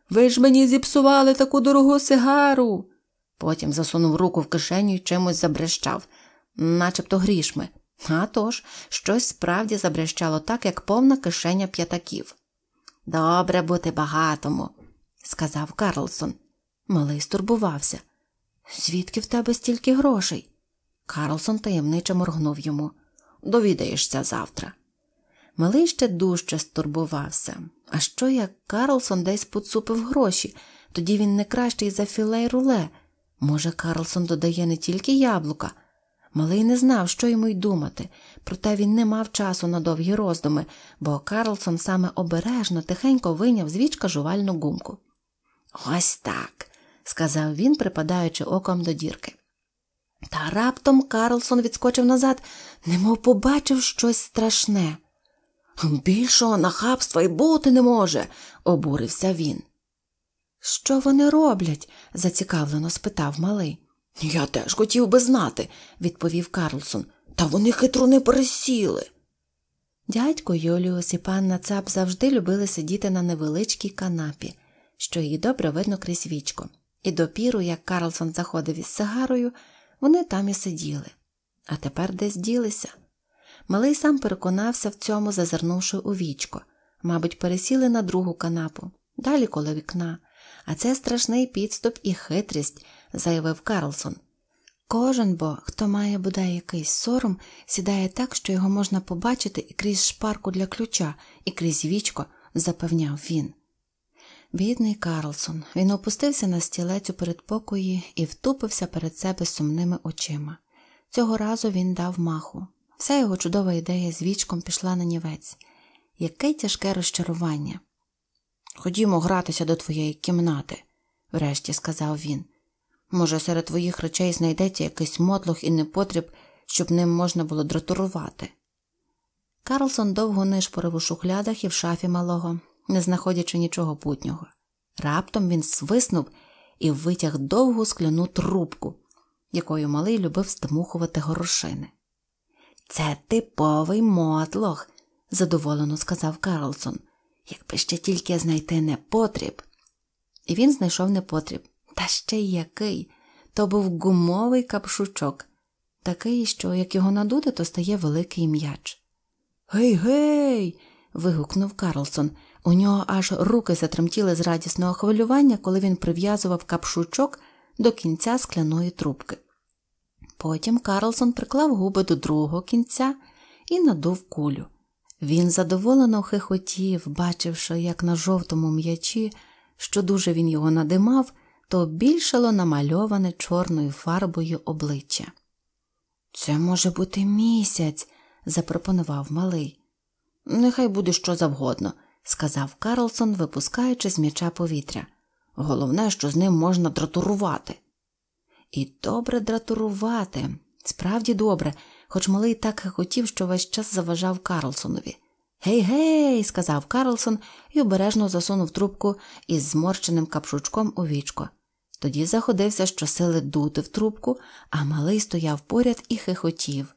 Ви ж мені зіпсували таку дорогу сигару. Потім засунув руку в кишеню і чимось забрещав, начебто грішми. А тож, щось справді забрещало так, як повна кишеня п'ятаків. Добре бути багатому, сказав Карлсон. Малий стурбувався. Звідки в тебе стільки грошей? Карлсон таємниче моргнув йому. Довідаєшся завтра. Малий ще дужче стурбувався. А що як Карлсон десь поцупив гроші, тоді він не кращий за філей руле. Може, Карлсон додає не тільки яблука. Малий не знав, що йому й думати, проте він не мав часу на довгі роздуми, бо Карлсон саме обережно тихенько вийняв з вічка жувальну гумку. Ось так, сказав він, припадаючи оком до дірки. Та раптом Карлсон відскочив назад, немов побачив щось страшне. Більшого нахабства й бути не може, обурився він. Що вони роблять? зацікавлено спитав малий. Я теж хотів би знати, відповів Карлсон. Та вони хитро не пересіли. Дядько Йоліус і панна Цап завжди любили сидіти на невеличкій канапі, що її добре видно крізь вічко, і допіру, як Карлсон заходив із сигарою, вони там і сиділи, а тепер десь ділися. Малий сам переконався в цьому, зазирнувши у вічко. Мабуть, пересіли на другу канапу, далі коло вікна. А це страшний підступ і хитрість, заявив Карлсон. Кожен бо, хто має бодай якийсь сором, сідає так, що його можна побачити і крізь шпарку для ключа, і крізь вічко, запевняв він. Бідний Карлсон, він опустився на стілець у передпокої і втупився перед себе сумними очима. Цього разу він дав маху. Вся його чудова ідея з вічком пішла на нівець. Яке тяжке розчарування. Ходімо гратися до твоєї кімнати, врешті сказав він. Може, серед твоїх речей знайдеться якийсь мотлох і непотріб, щоб ним можна було дратурувати. Карлсон довго нишпорив у шухлядах і в шафі малого, не знаходячи нічого путнього. Раптом він свиснув і витяг довгу скляну трубку, якою малий любив здмухувати горошини. Це типовий мотлох, задоволено сказав Карлсон. Якби ще тільки знайти непотріб. І він знайшов непотріб. Та ще який. То був гумовий капшучок, такий, що як його надути, то стає великий м'яч. Гей, гей. вигукнув Карлсон. У нього аж руки затремтіли з радісного хвилювання, коли він прив'язував капшучок до кінця скляної трубки. Потім Карлсон приклав губи до другого кінця і надув кулю. Він задоволено хихотів, бачивши, як на жовтому м'ячі, що дуже він його надимав, то більшало намальоване чорною фарбою обличчя. Це може бути місяць, запропонував малий. Нехай буде що завгодно, сказав Карлсон, випускаючи з м'яча повітря. Головне, що з ним можна дратурувати і добре дратурувати, справді добре, хоч малий так хотів, що весь час заважав Карлсонові. Гей, гей, сказав Карлсон і обережно засунув трубку із зморщеним капшучком у вічко. Тоді заходився, що сили дути в трубку, а малий стояв поряд і хихотів.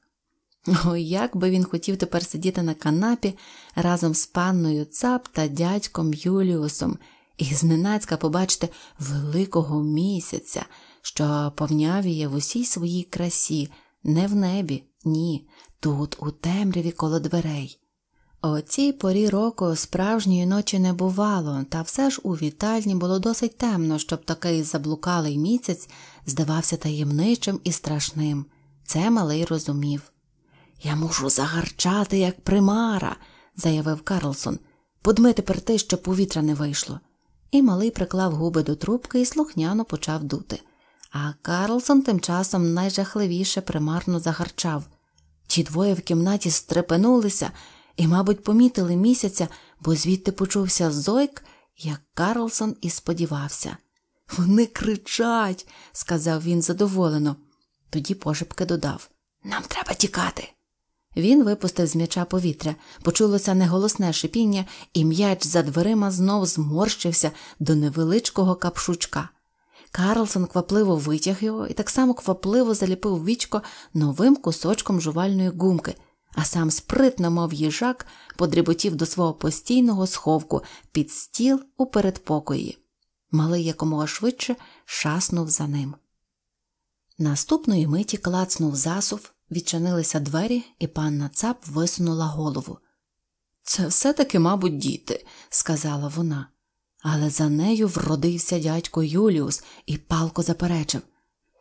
О, як би він хотів тепер сидіти на канапі разом з панною цап та дядьком Юліусом і зненацька побачити великого місяця що повнявіє в усій своїй красі, не в небі, ні, тут, у темряві коло дверей. О цій порі року справжньої ночі не бувало, та все ж у вітальні було досить темно, щоб такий заблукалий місяць здавався таємничим і страшним. Це малий розумів. Я мушу загарчати, як примара, заявив Карлсон. Подми тепер ти, щоб повітря не вийшло. І малий приклав губи до трубки і слухняно почав дути. А Карлсон тим часом найжахливіше примарно загарчав. Ті двоє в кімнаті стрепенулися і, мабуть, помітили місяця, бо звідти почувся зойк, як Карлсон і сподівався. Вони кричать, сказав він задоволено. Тоді пошепки додав Нам треба тікати. Він випустив з м'яча повітря, почулося неголосне шипіння, і м'яч за дверима знов зморщився до невеличкого капшучка. Карлсон квапливо витяг його і так само квапливо заліпив вічко новим кусочком жувальної гумки, а сам спритно, мов їжак, подріботів до свого постійного сховку під стіл у передпокої. Малий якомога швидше шаснув за ним. Наступної миті клацнув засув, відчинилися двері, і панна цап висунула голову. Це все таки, мабуть, діти, сказала вона. Але за нею вродився дядько Юліус і палко заперечив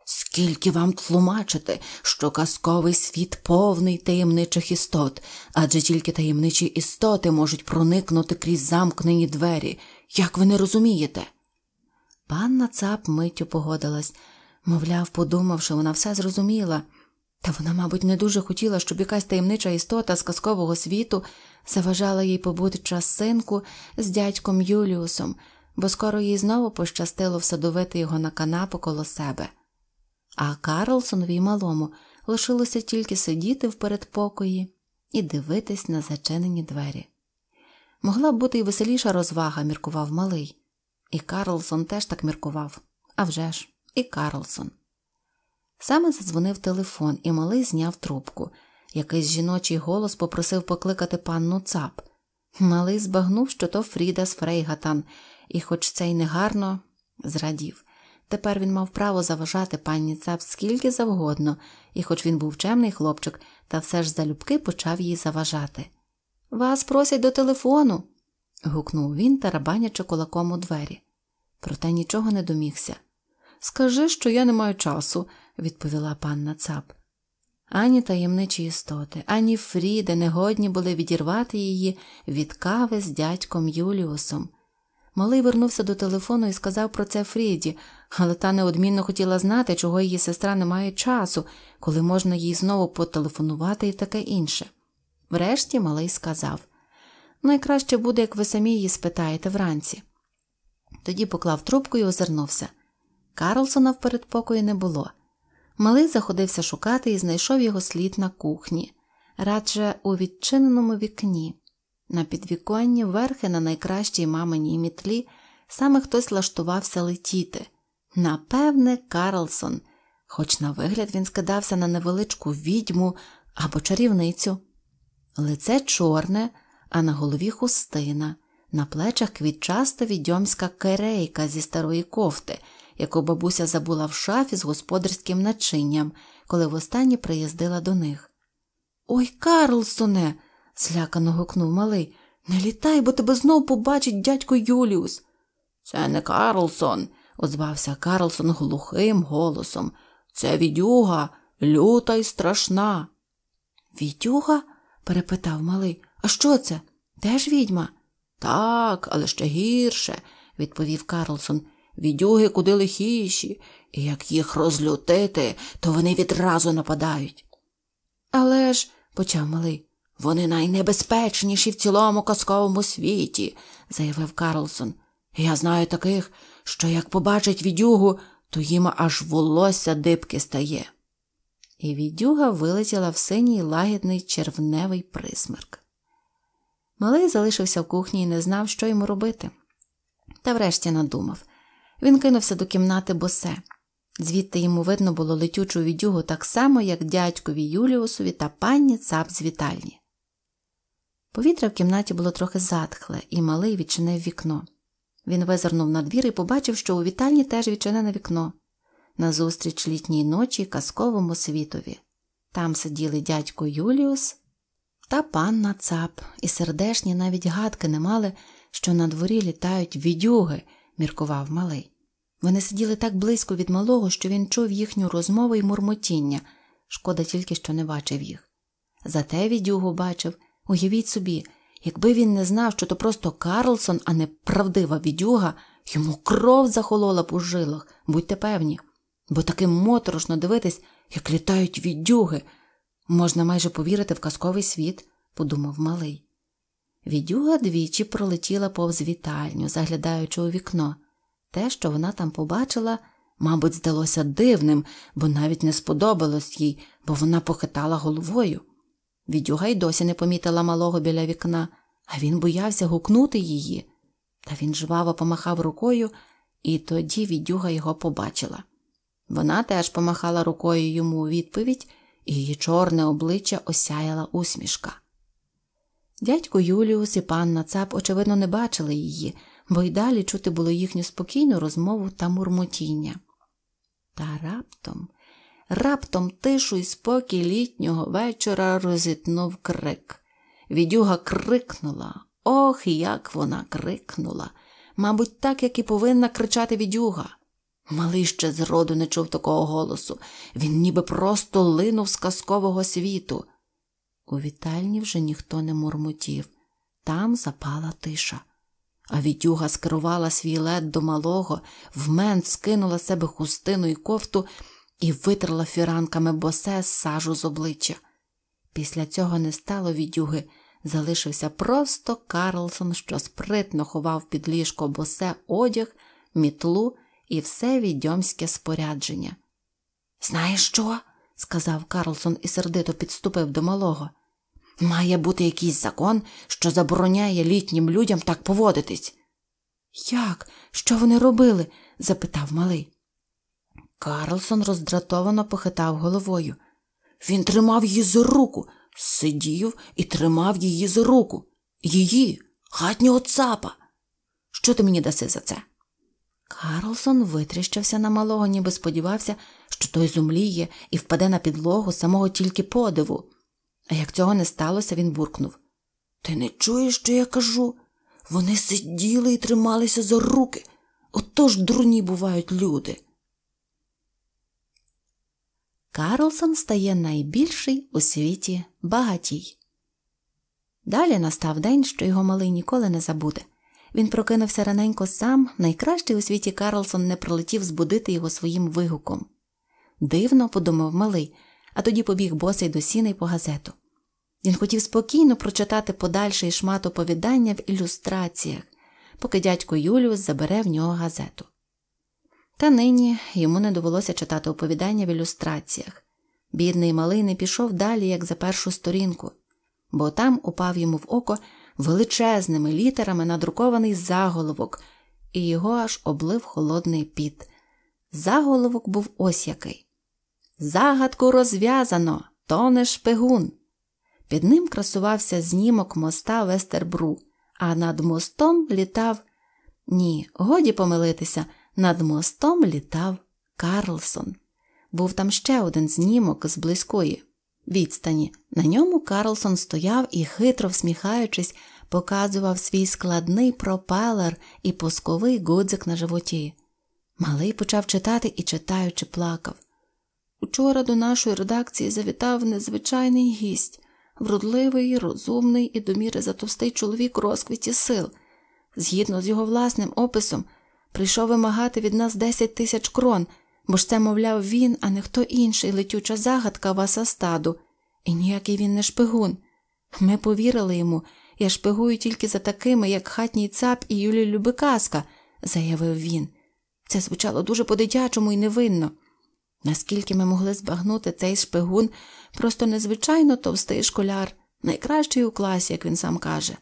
Скільки вам тлумачити, що казковий світ повний таємничих істот, адже тільки таємничі істоти можуть проникнути крізь замкнені двері, як ви не розумієте? Панна цап миттю погодилась, мовляв, подумавши, вона все зрозуміла, та вона, мабуть, не дуже хотіла, щоб якась таємнича істота з казкового світу заважала їй побути час синку з дядьком Юліусом, бо скоро їй знову пощастило всадовити його на канапу коло себе. А Карлсонові й малому лишилося тільки сидіти в передпокої і дивитись на зачинені двері. Могла б бути й веселіша розвага, міркував малий. І Карлсон теж так міркував. А вже ж, і Карлсон. Саме задзвонив телефон, і малий зняв трубку. Якийсь жіночий голос попросив покликати панну цап. Малий збагнув, що то Фріда з Фрейгатан, і, хоч це й негарно, зрадів. Тепер він мав право заважати пані цап скільки завгодно, і, хоч він був чемний хлопчик, та все ж залюбки почав їй заважати. Вас просять до телефону. гукнув він, тарабанячи кулаком у двері. Проте нічого не домігся. Скажи, що я не маю часу, відповіла панна цап ані таємничі істоти, ані Фріди не годні були відірвати її від кави з дядьком Юліусом. Малий вернувся до телефону і сказав про це Фріді, але та неодмінно хотіла знати, чого її сестра не має часу, коли можна їй знову потелефонувати і таке інше. Врешті малий сказав найкраще буде, як ви самі її спитаєте вранці. Тоді поклав трубку і озирнувся. Карлсона в передпокої не було. Малий заходився шукати і знайшов його слід на кухні, радше у відчиненому вікні. На підвіконні, верхи на найкращій маминій мітлі, саме хтось лаштувався летіти. Напевне, Карлсон, хоч на вигляд він скидався на невеличку відьму або чарівницю. Лице чорне, а на голові хустина, на плечах квітчаста відьомська керейка зі старої кофти яку бабуся забула в шафі з господарським начинням, коли востаннє приїздила до них. Ой, Карлсоне, злякано гукнув малий, не літай, бо тебе знову побачить дядько Юліус. Це не Карлсон, озвався Карлсон глухим голосом. Це відюга, люта й страшна. Відюга? перепитав малий. А що це? Теж відьма? Так, але ще гірше, відповів Карлсон. Відюги куди лихіші, і як їх розлютити, то вони відразу нападають. Але ж, почав малий, вони найнебезпечніші в цілому казковому світі, заявив Карлсон. Я знаю таких, що як побачать відюгу, то їм аж волосся дибки стає. І відюга вилетіла в синій лагідний червневий присмерк. Малий залишився в кухні і не знав, що йому робити. Та врешті надумав він кинувся до кімнати босе, звідти йому видно було летючу відюгу так само, як дядькові Юліусові та пані цап з вітальні. Повітря в кімнаті було трохи затхле, і малий відчинив вікно. Він визирнув на двір і побачив, що у вітальні теж відчинене вікно назустріч літній ночі казковому світові. Там сиділи дядько Юліус та панна цап, і сердешні навіть гадки не мали, що на дворі літають відюги міркував малий. Вони сиділи так близько від малого, що він чув їхню розмову і мурмотіння, шкода тільки, що не бачив їх. Зате відюгу бачив, уявіть собі, якби він не знав, що то просто Карлсон, а не правдива відюга, йому кров захолола б у жилах, будьте певні, бо таким моторошно дивитись, як літають відюги. Можна майже повірити в казковий світ, подумав малий. Відюга двічі пролетіла повз вітальню, заглядаючи у вікно. Те, що вона там побачила, мабуть, здалося дивним, бо навіть не сподобалось їй, бо вона похитала головою. Відюга й досі не помітила малого біля вікна, а він боявся гукнути її. Та він жваво помахав рукою, і тоді відюга його побачила. Вона теж помахала рукою йому у відповідь, і її чорне обличчя осяяла усмішка. Дядько Юліус і панна Цап, очевидно, не бачили її, бо й далі чути було їхню спокійну розмову та мурмотіння. Та раптом, раптом тишу й спокій літнього вечора розітнув крик. Відюга крикнула. Ох, як вона крикнула. Мабуть, так, як і повинна кричати відюга. Малий ще зроду не чув такого голосу. Він ніби просто линув з казкового світу. У вітальні вже ніхто не мурмотів, там запала тиша. А відюга скерувала свій лед до малого, вмент скинула себе хустину і кофту і витерла фіранками босе з сажу з обличчя. Після цього не стало відюги, залишився просто Карлсон, що спритно ховав під ліжко босе одяг, мітлу і все відьомське спорядження. Знаєш що? сказав Карлсон і сердито підступив до малого. Має бути якийсь закон, що забороняє літнім людям так поводитись. Як? Що вони робили? запитав малий. Карлсон роздратовано похитав головою. Він тримав її за руку, сидів і тримав її за руку. Її, хатнього цапа. Що ти мені даси за це? Карлсон витріщився на малого, ніби сподівався, що той зумліє і впаде на підлогу самого тільки подиву. А як цього не сталося, він буркнув Ти не чуєш, що я кажу? Вони сиділи і трималися за руки. Отож дурні бувають люди. Карлсон стає найбільший у світі багатій. Далі настав день, що його малий ніколи не забуде. Він прокинувся раненько сам, найкращий у світі Карлсон не пролетів збудити його своїм вигуком. Дивно, подумав малий, а тоді побіг босий до сіни по газету. Він хотів спокійно прочитати подальший шмат оповідання в ілюстраціях, поки дядько Юліус забере в нього газету. Та нині йому не довелося читати оповідання в ілюстраціях. Бідний малий не пішов далі, як за першу сторінку, бо там упав йому в око величезними літерами надрукований заголовок, і його аж облив холодний піт. Заголовок був ось який. Загадку розв'язано, то не шпигун. Під ним красувався знімок моста Вестербру, а над мостом літав. Ні, годі помилитися, над мостом літав Карлсон. Був там ще один знімок з близької відстані. На ньому Карлсон стояв і, хитро всміхаючись, показував свій складний пропелер і пусковий гудзик на животі. Малий почав читати і, читаючи, плакав. Учора до нашої редакції завітав незвичайний гість вродливий, розумний і доміри затовстий чоловік розквіті сил. Згідно з його власним описом, прийшов вимагати від нас 10 тисяч крон, бо ж це, мовляв, він, а не хто інший, летюча загадка васа стаду, і ніякий він не шпигун. Ми повірили йому, я шпигую тільки за такими, як хатній цап і Юлій Любикаска, заявив він. Це звучало дуже по-дитячому і невинно. Наскільки ми могли збагнути цей шпигун, просто незвичайно товстий школяр, найкращий у класі, як він сам каже.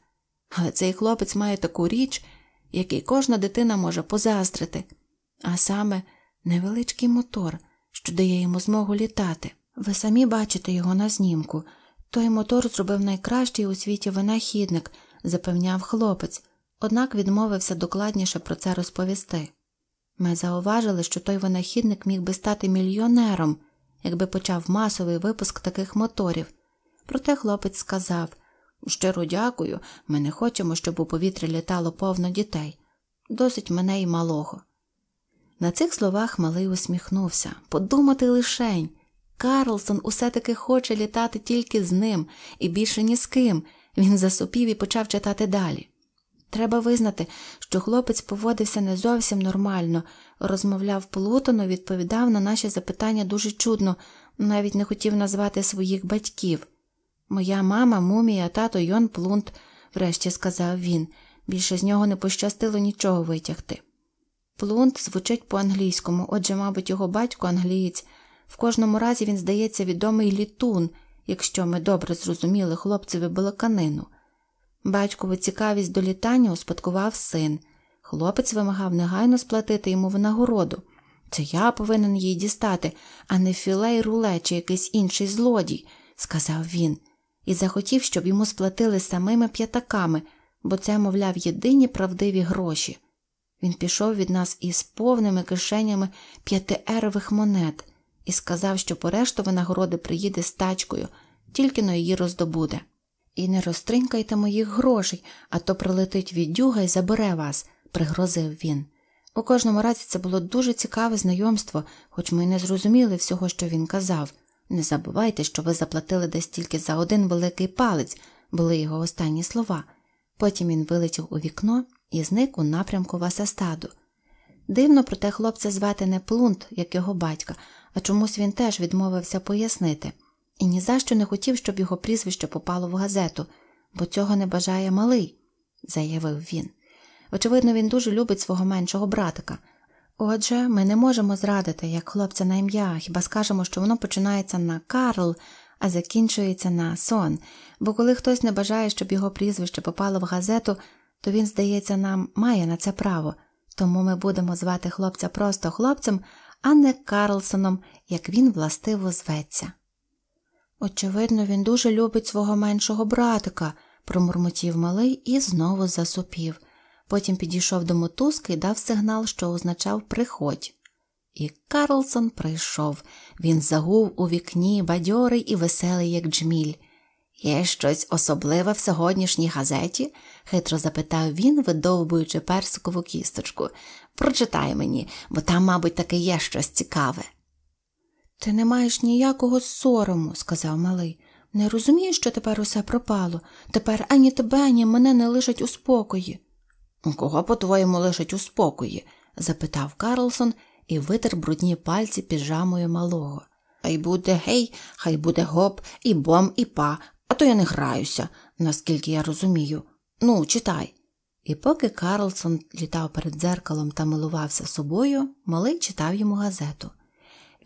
Але цей хлопець має таку річ, який кожна дитина може позастрити, а саме невеличкий мотор, що дає йому змогу літати. Ви самі бачите його на знімку. Той мотор зробив найкращий у світі винахідник, запевняв хлопець, однак відмовився докладніше про це розповісти. Ми зауважили, що той винахідник міг би стати мільйонером, якби почав масовий випуск таких моторів. Проте хлопець сказав щиро дякую, ми не хочемо, щоб у повітрі літало повно дітей, досить мене і малого. На цих словах малий усміхнувся подумати лишень. Карлсон усе таки хоче літати тільки з ним і більше ні з ким. Він засупів і почав читати далі. Треба визнати, що хлопець поводився не зовсім нормально, розмовляв плутано, відповідав на наші запитання дуже чудно, навіть не хотів назвати своїх батьків. Моя мама, мумія, тато Йон Плунт, врешті сказав він, більше з нього не пощастило нічого витягти. Плунт звучить по англійському, отже, мабуть, його батько англієць, в кожному разі він здається відомий літун, якщо ми добре зрозуміли хлопцеві балаканину. Батькову цікавість до літання успадкував син. Хлопець вимагав негайно сплатити йому винагороду. Це я повинен їй дістати, а не філей руле чи якийсь інший злодій, сказав він, і захотів, щоб йому сплатили самими п'ятаками, бо це, мовляв, єдині правдиві гроші. Він пішов від нас із повними кишенями п'ятиерових монет і сказав, що по решту винагороди приїде з тачкою, тільки но її роздобуде. І не розтринькайте моїх грошей, а то прилетить віддюга і забере вас, пригрозив він. У кожному разі це було дуже цікаве знайомство, хоч ми й не зрозуміли всього, що він казав. Не забувайте, що ви заплатили десь тільки за один великий палець, були його останні слова. Потім він вилетів у вікно і зник у напрямку Васастаду. Дивно, проте хлопця звати не Плунт, як його батька, а чомусь він теж відмовився пояснити і ні за що не хотів, щоб його прізвище попало в газету, бо цього не бажає малий, заявив він. Очевидно, він дуже любить свого меншого братика. Отже, ми не можемо зрадити, як хлопця на ім'я, хіба скажемо, що воно починається на Карл, а закінчується на сон, бо коли хтось не бажає, щоб його прізвище попало в газету, то він, здається, нам має на це право, тому ми будемо звати хлопця просто хлопцем, а не Карлсоном, як він властиво зветься. Очевидно, він дуже любить свого меншого братика, промурмотів малий і знову засопів. Потім підійшов до мотузки і дав сигнал, що означав приходь. І Карлсон прийшов. Він загув у вікні, бадьорий і веселий, як джміль. Є щось особливе в сьогоднішній газеті? хитро запитав він, видовбуючи персикову кісточку. Прочитай мені, бо там, мабуть, таки є щось цікаве. Ти не маєш ніякого сорому, сказав малий. Не розумієш, що тепер усе пропало. Тепер ані тебе, ані мене не лишать у спокої. Кого, по твоєму, лишать у спокої? запитав Карлсон і витер брудні пальці піжамою малого. Хай буде гей, хай буде гоп, і бом, і па, а то я не граюся, наскільки я розумію. Ну, читай. І поки Карлсон літав перед дзеркалом та милувався собою, малий читав йому газету.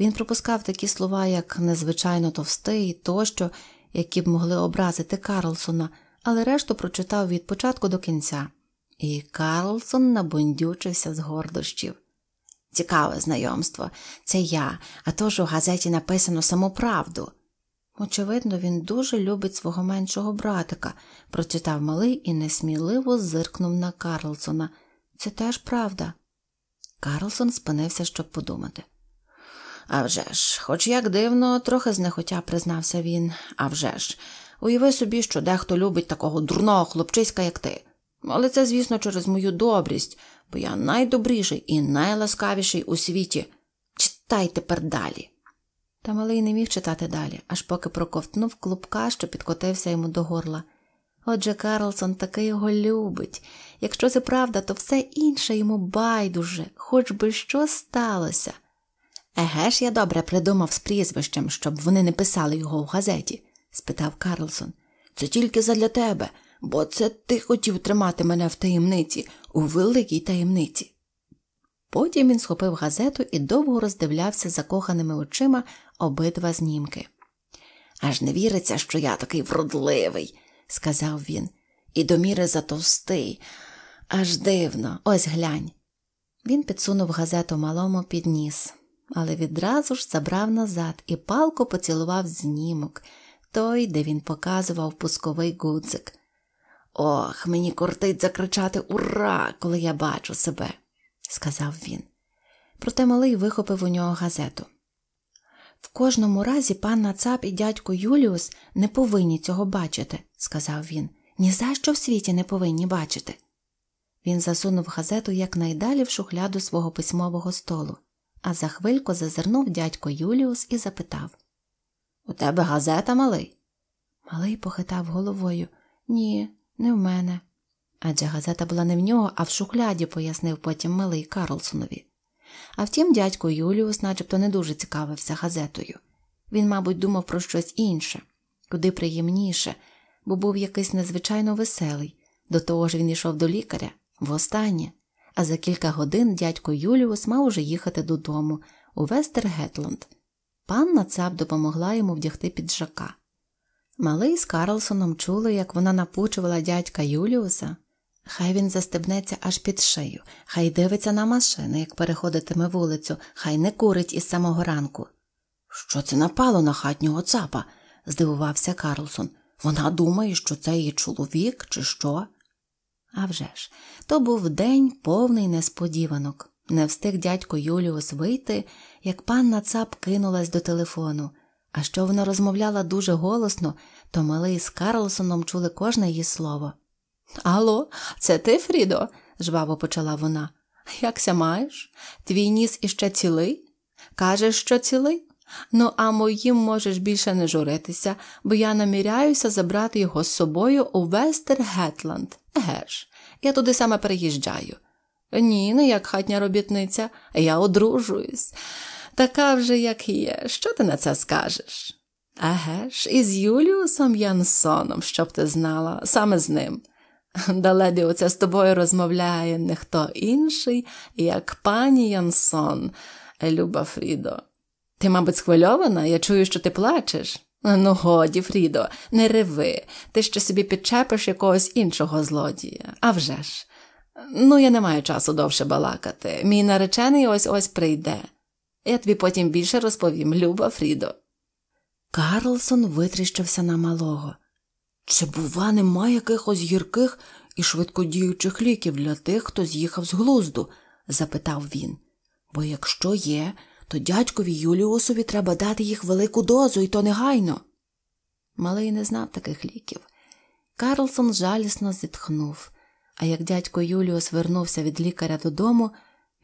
Він пропускав такі слова, як незвичайно товстий тощо, які б могли образити Карлсона, але решту прочитав від початку до кінця, і Карлсон набундючився з гордощів. Цікаве знайомство, це я, а то ж у газеті написано самоправду. Очевидно, він дуже любить свого меншого братика, прочитав малий і несміливо зиркнув на Карлсона. Це теж правда. Карлсон спинився, щоб подумати. А вже ж, хоч як дивно, трохи знехотя признався він. А вже ж, уяви собі, що дехто любить такого дурного хлопчиська, як ти. Але це, звісно, через мою добрість, бо я найдобріший і найласкавіший у світі. Читай тепер далі. Та малий не міг читати далі, аж поки проковтнув клубка, що підкотився йому до горла. Отже, Карлсон таки його любить. Якщо це правда, то все інше йому байдуже, хоч би що сталося. Еге ж, я добре придумав з прізвищем, щоб вони не писали його в газеті? спитав Карлсон. Це тільки задля тебе, бо це ти хотів тримати мене в таємниці, у великій таємниці. Потім він схопив газету і довго роздивлявся закоханими очима обидва знімки. Аж не віриться, що я такий вродливий, сказав він, і до міри затовстий. Аж дивно, ось глянь. Він підсунув газету малому під ніс але відразу ж забрав назад і палко поцілував знімок, той, де він показував пусковий гудзик. Ох, мені кортить закричати Ура, коли я бачу себе, сказав він. Проте малий вихопив у нього газету. В кожному разі пан Нацап і дядько Юліус не повинні цього бачити, сказав він. Ні за що в світі не повинні бачити. Він засунув газету якнайдалі в шухляду свого письмового столу а за хвильку зазирнув дядько Юліус і запитав У тебе газета малий? Малий похитав головою Ні, не в мене. Адже газета була не в нього, а в шухляді, пояснив потім малий Карлсонові. А втім, дядько Юліус начебто не дуже цікавився газетою. Він, мабуть, думав про щось інше, куди приємніше, бо був якийсь незвичайно веселий. До того ж він йшов до лікаря востаннє а за кілька годин дядько Юліус мав уже їхати додому у Вестергетланд. Панна цап допомогла йому вдягти піджака. Малий з Карлсоном чули, як вона напучувала дядька Юліуса. Хай він застебнеться аж під шию, хай дивиться на машини, як переходитиме вулицю, хай не курить із самого ранку. Що це напало на хатнього цапа? здивувався Карлсон. Вона думає, що це її чоловік, чи що? А вже ж, то був день повний несподіванок. Не встиг дядько Юліус вийти, як панна цап кинулась до телефону. А що вона розмовляла дуже голосно, то малий з Карлсоном чули кожне її слово. Алло, це ти, Фрідо? жваво почала вона. Якся маєш? Твій ніс іще цілий? Кажеш, що цілий? Ну, а моїм можеш більше не журитися, бо я наміряюся забрати його з собою у Вестергетланд. Еге ж, я туди саме переїжджаю. Ні, не як хатня робітниця, я одружуюсь. Така вже, як є, що ти на це скажеш? Еге ж, із Юліусом Янсоном, щоб ти знала, саме з ним. Даледі оце з тобою розмовляє не хто інший, як пані Янсон, Люба Фрідо. Ти, мабуть, схвильована, я чую, що ти плачеш. Ну, годі, Фрідо, не реви, ти ще собі підчепиш якогось іншого злодія. А вже ж. Ну, я не маю часу довше балакати. Мій наречений ось ось прийде. Я тобі потім більше розповім, люба Фрідо. Карлсон витріщився на малого. Чи, бува, нема якихось гірких і швидкодіючих ліків для тих, хто з'їхав з глузду? запитав він. Бо якщо є, то дядькові Юліусові треба дати їх велику дозу, і то негайно. Малий не знав таких ліків. Карлсон жалісно зітхнув, а як дядько Юліус вернувся від лікаря додому,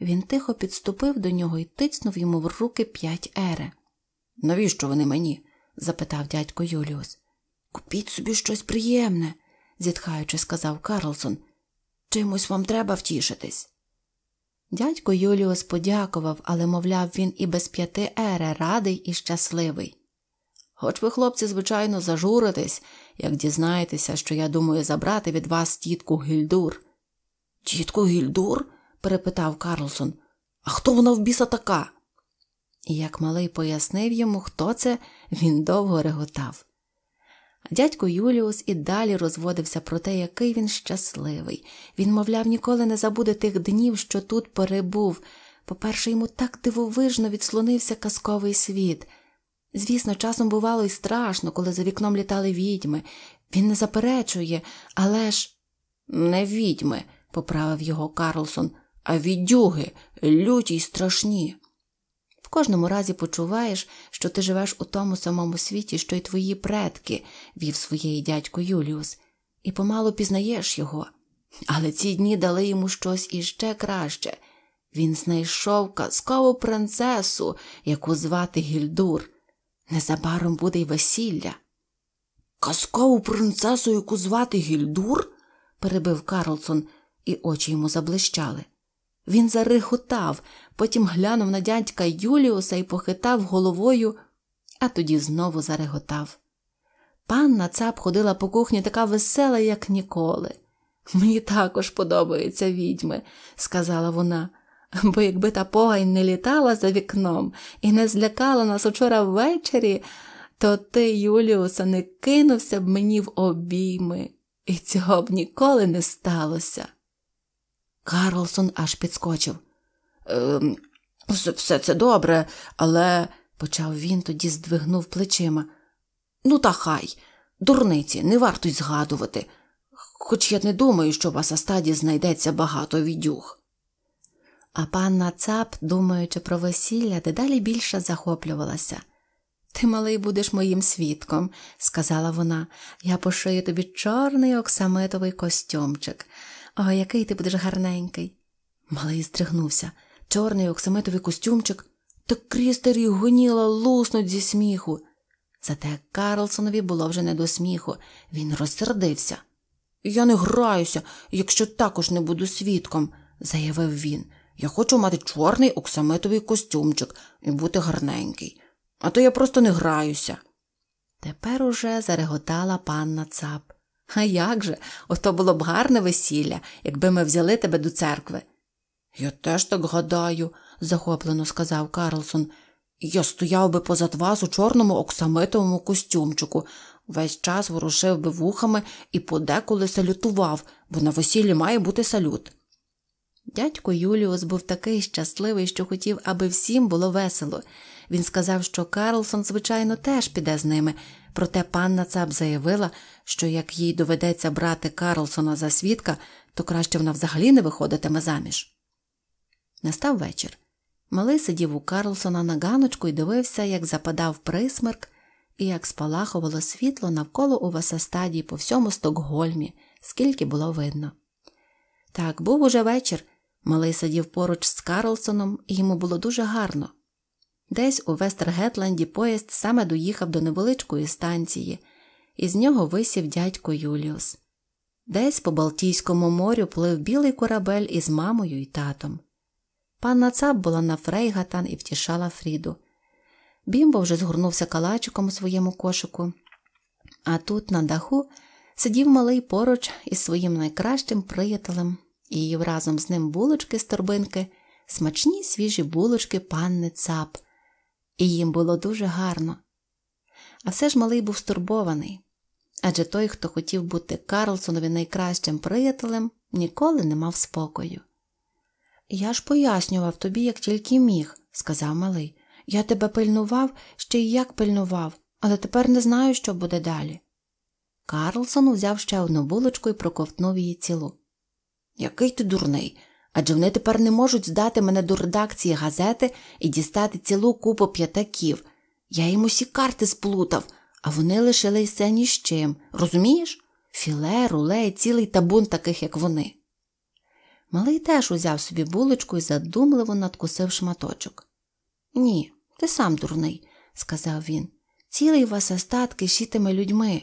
він тихо підступив до нього і тицнув йому в руки п'ять ере. Навіщо вони мені? запитав дядько Юліус. Купіть собі щось приємне, зітхаючи, сказав Карлсон. Чимось вам треба втішитись. Дядько Юліус подякував, але, мовляв, він і без п'яти ере радий і щасливий. Хоч ви, хлопці, звичайно, зажуритесь, як дізнаєтеся, що я думаю забрати від вас тітку Гільдур. Тітку Гільдур? перепитав Карлсон. А хто вона в біса така? І як малий пояснив йому, хто це, він довго реготав. Дядько Юліус і далі розводився про те, який він щасливий. Він, мовляв, ніколи не забуде тих днів, що тут перебув. По-перше, йому так дивовижно відслонився казковий світ. Звісно, часом бувало і страшно, коли за вікном літали відьми. Він не заперечує, але ж не відьми, поправив його Карлсон, а віддюги люті й страшні кожному разі почуваєш, що ти живеш у тому самому світі, що й твої предки вів своєї дядько Юліус, і помалу пізнаєш його. Але ці дні дали йому щось іще краще він знайшов казкову принцесу, яку звати Гільдур. Незабаром буде й весілля. Казкову принцесу, яку звати Гільдур? перебив Карлсон, і очі йому заблищали. Він зарихотав, потім глянув на дядька Юліуса і похитав головою, а тоді знову зареготав. Панна цап ходила по кухні така весела, як ніколи. Мені також подобаються відьми, сказала вона, бо якби та погань не літала за вікном і не злякала нас учора ввечері, то ти, Юліуса, не кинувся б мені в обійми, і цього б ніколи не сталося. Карлсон аж підскочив. «Ем, Все це добре, але. почав він тоді здвигнув плечима. Ну, та хай, дурниці, не варто й згадувати. Хоч я не думаю, що в Асастаді знайдеться багато відюх. А панна цап, думаючи про весілля, дедалі більше захоплювалася. Ти, малий, будеш моїм свідком, сказала вона, я пошию тобі чорний оксамитовий костюмчик. О, який ти будеш гарненький. Малий здригнувся. Чорний оксамитовий костюмчик, та крістері гоніла луснуть зі сміху. Зате Карлсонові було вже не до сміху, він розсердився. Я не граюся, якщо також не буду свідком, заявив він. Я хочу мати чорний оксамитовий костюмчик і бути гарненький, а то я просто не граюся. Тепер уже зареготала панна цап. А як же? Ото було б гарне весілля, якби ми взяли тебе до церкви. Я теж так гадаю, захоплено сказав Карлсон. Я стояв би позад вас у чорному оксамитовому костюмчику, весь час ворушив би вухами і подеколи салютував, бо на весіллі має бути салют. Дядько Юліус був такий щасливий, що хотів, аби всім було весело. Він сказав, що Карлсон, звичайно, теж піде з ними, Проте панна Цап заявила, що як їй доведеться брати Карлсона за свідка, то краще вона взагалі не виходитиме заміж. Настав вечір. Малий сидів у Карлсона на ганочку і дивився, як западав присмерк і як спалахувало світло навколо у Васастадії по всьому Стокгольмі, скільки було видно. Так, був уже вечір. Малий сидів поруч з Карлсоном, і йому було дуже гарно. Десь у Вестергетленді поїзд саме доїхав до невеличкої станції, і з нього висів дядько Юліус. Десь по Балтійському морю плив білий корабель із мамою і татом. Панна Цап була на Фрейгатан і втішала Фріду. Бімбо вже згорнувся калачиком у своєму кошику, а тут, на даху, сидів малий поруч із своїм найкращим приятелем і разом з ним булочки з торбинки, смачні свіжі булочки панни Цап – і їм було дуже гарно. А все ж малий був стурбований адже той, хто хотів бути Карлсонові найкращим приятелем, ніколи не мав спокою. Я ж пояснював тобі, як тільки міг, сказав малий. Я тебе пильнував, ще й як пильнував, але тепер не знаю, що буде далі. Карлсон узяв ще одну булочку і проковтнув її цілу. Який ти дурний, адже вони тепер не можуть здати мене до редакції газети і дістати цілу купу п'ятаків. Я їм усі карти сплутав, а вони лишилися ні з чим. Розумієш? Філе, руле і цілий табун таких, як вони. Малий теж узяв собі булочку і задумливо надкусив шматочок. Ні, ти сам дурний, сказав він. Цілий вас остатки шітими людьми.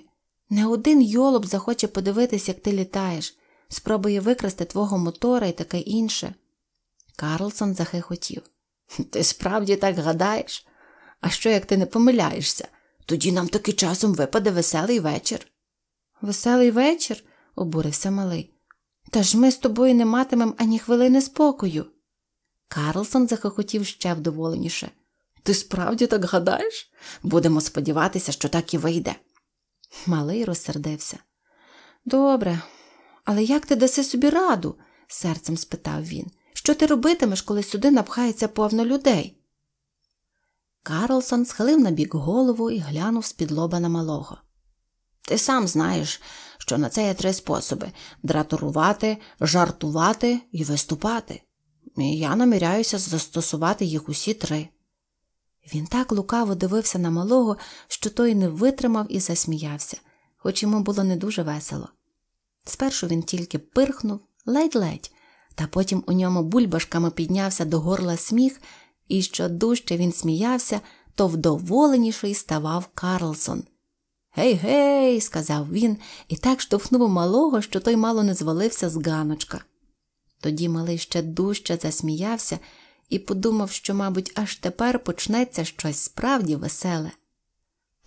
Не один йолоб захоче подивитись, як ти літаєш спробує викрасти твого мотора і таке інше. Карлсон захихотів. Ти справді так гадаєш? А що, як ти не помиляєшся? Тоді нам таки часом випаде веселий вечір. Веселий вечір? обурився малий. Та ж ми з тобою не матимемо ані хвилини спокою. Карлсон захохотів ще вдоволеніше. Ти справді так гадаєш? Будемо сподіватися, що так і вийде. Малий розсердився. Добре, але як ти даси собі раду? серцем спитав він. Що ти робитимеш, коли сюди напхається повно людей? Карлсон схилив на бік голову і глянув з-під лоба на малого. Ти сам знаєш, що на це є три способи дратурувати, жартувати і виступати. І я наміряюся застосувати їх усі три. Він так лукаво дивився на малого, що той не витримав і засміявся, хоч йому було не дуже весело. Спершу він тільки пирхнув, ледь-ледь, та потім у ньому бульбашками піднявся до горла сміх, і що дужче він сміявся, то вдоволеніший ставав Карлсон. Гей, гей, сказав він і так штовхнув малого, що той мало не звалився з ганочка. Тоді малий ще дужче засміявся і подумав, що, мабуть, аж тепер почнеться щось справді веселе.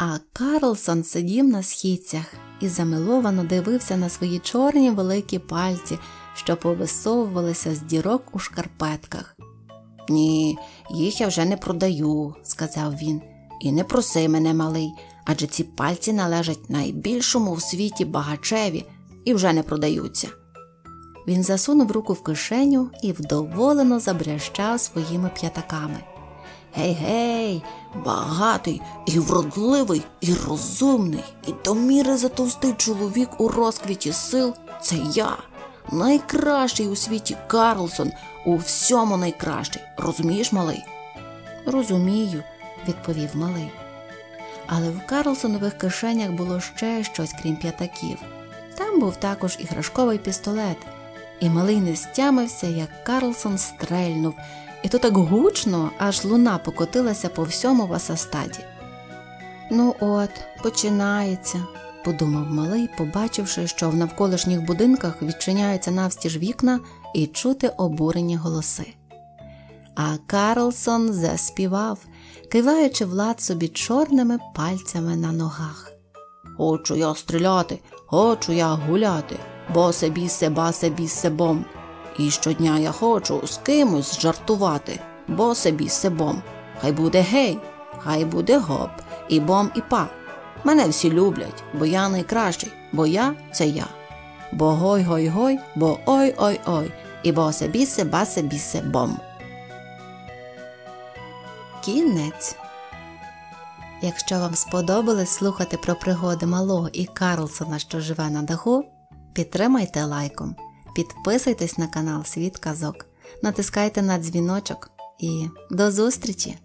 А Карлсон сидів на східцях і замиловано дивився на свої чорні великі пальці, що повисовувалися з дірок у шкарпетках. Ні, їх я вже не продаю, сказав він, і не проси мене, малий, адже ці пальці належать найбільшому в світі багачеві і вже не продаються. Він засунув руку в кишеню і вдоволено забрящав своїми п'ятаками. Гей, гей, Багатий, і вродливий, і розумний, і до міри затовстий чоловік у розквіті сил це я. Найкращий у світі Карлсон, у всьому найкращий. Розумієш, малий? Розумію, відповів малий. Але в Карлсонових кишенях було ще щось, крім п'ятаків. Там був також іграшковий пістолет, і малий не стямився, як Карлсон стрельнув. І то так гучно, аж луна покотилася по всьому васастаді. Ну, от, починається, подумав малий, побачивши, що в навколишніх будинках відчиняються навстіж вікна і чути обурені голоси. А Карлсон заспівав, киваючи влад собі чорними пальцями на ногах. Хочу я стріляти, хочу я гуляти, бо себі себа себі себом. І щодня я хочу з кимось жартувати, бо собі себом. Хай буде гей, хай буде гоп, і бом, і па. Мене всі люблять, бо я найкращий, бо я це я. Бо гой гой гой, бо ой ой ой, і бо собі себа собі себом. Кінець. Якщо вам сподобалось слухати про пригоди малого і Карлсона, що живе на даху, підтримайте лайком. Підписуйтесь на канал Світ Казок, натискайте на дзвіночок і до зустрічі!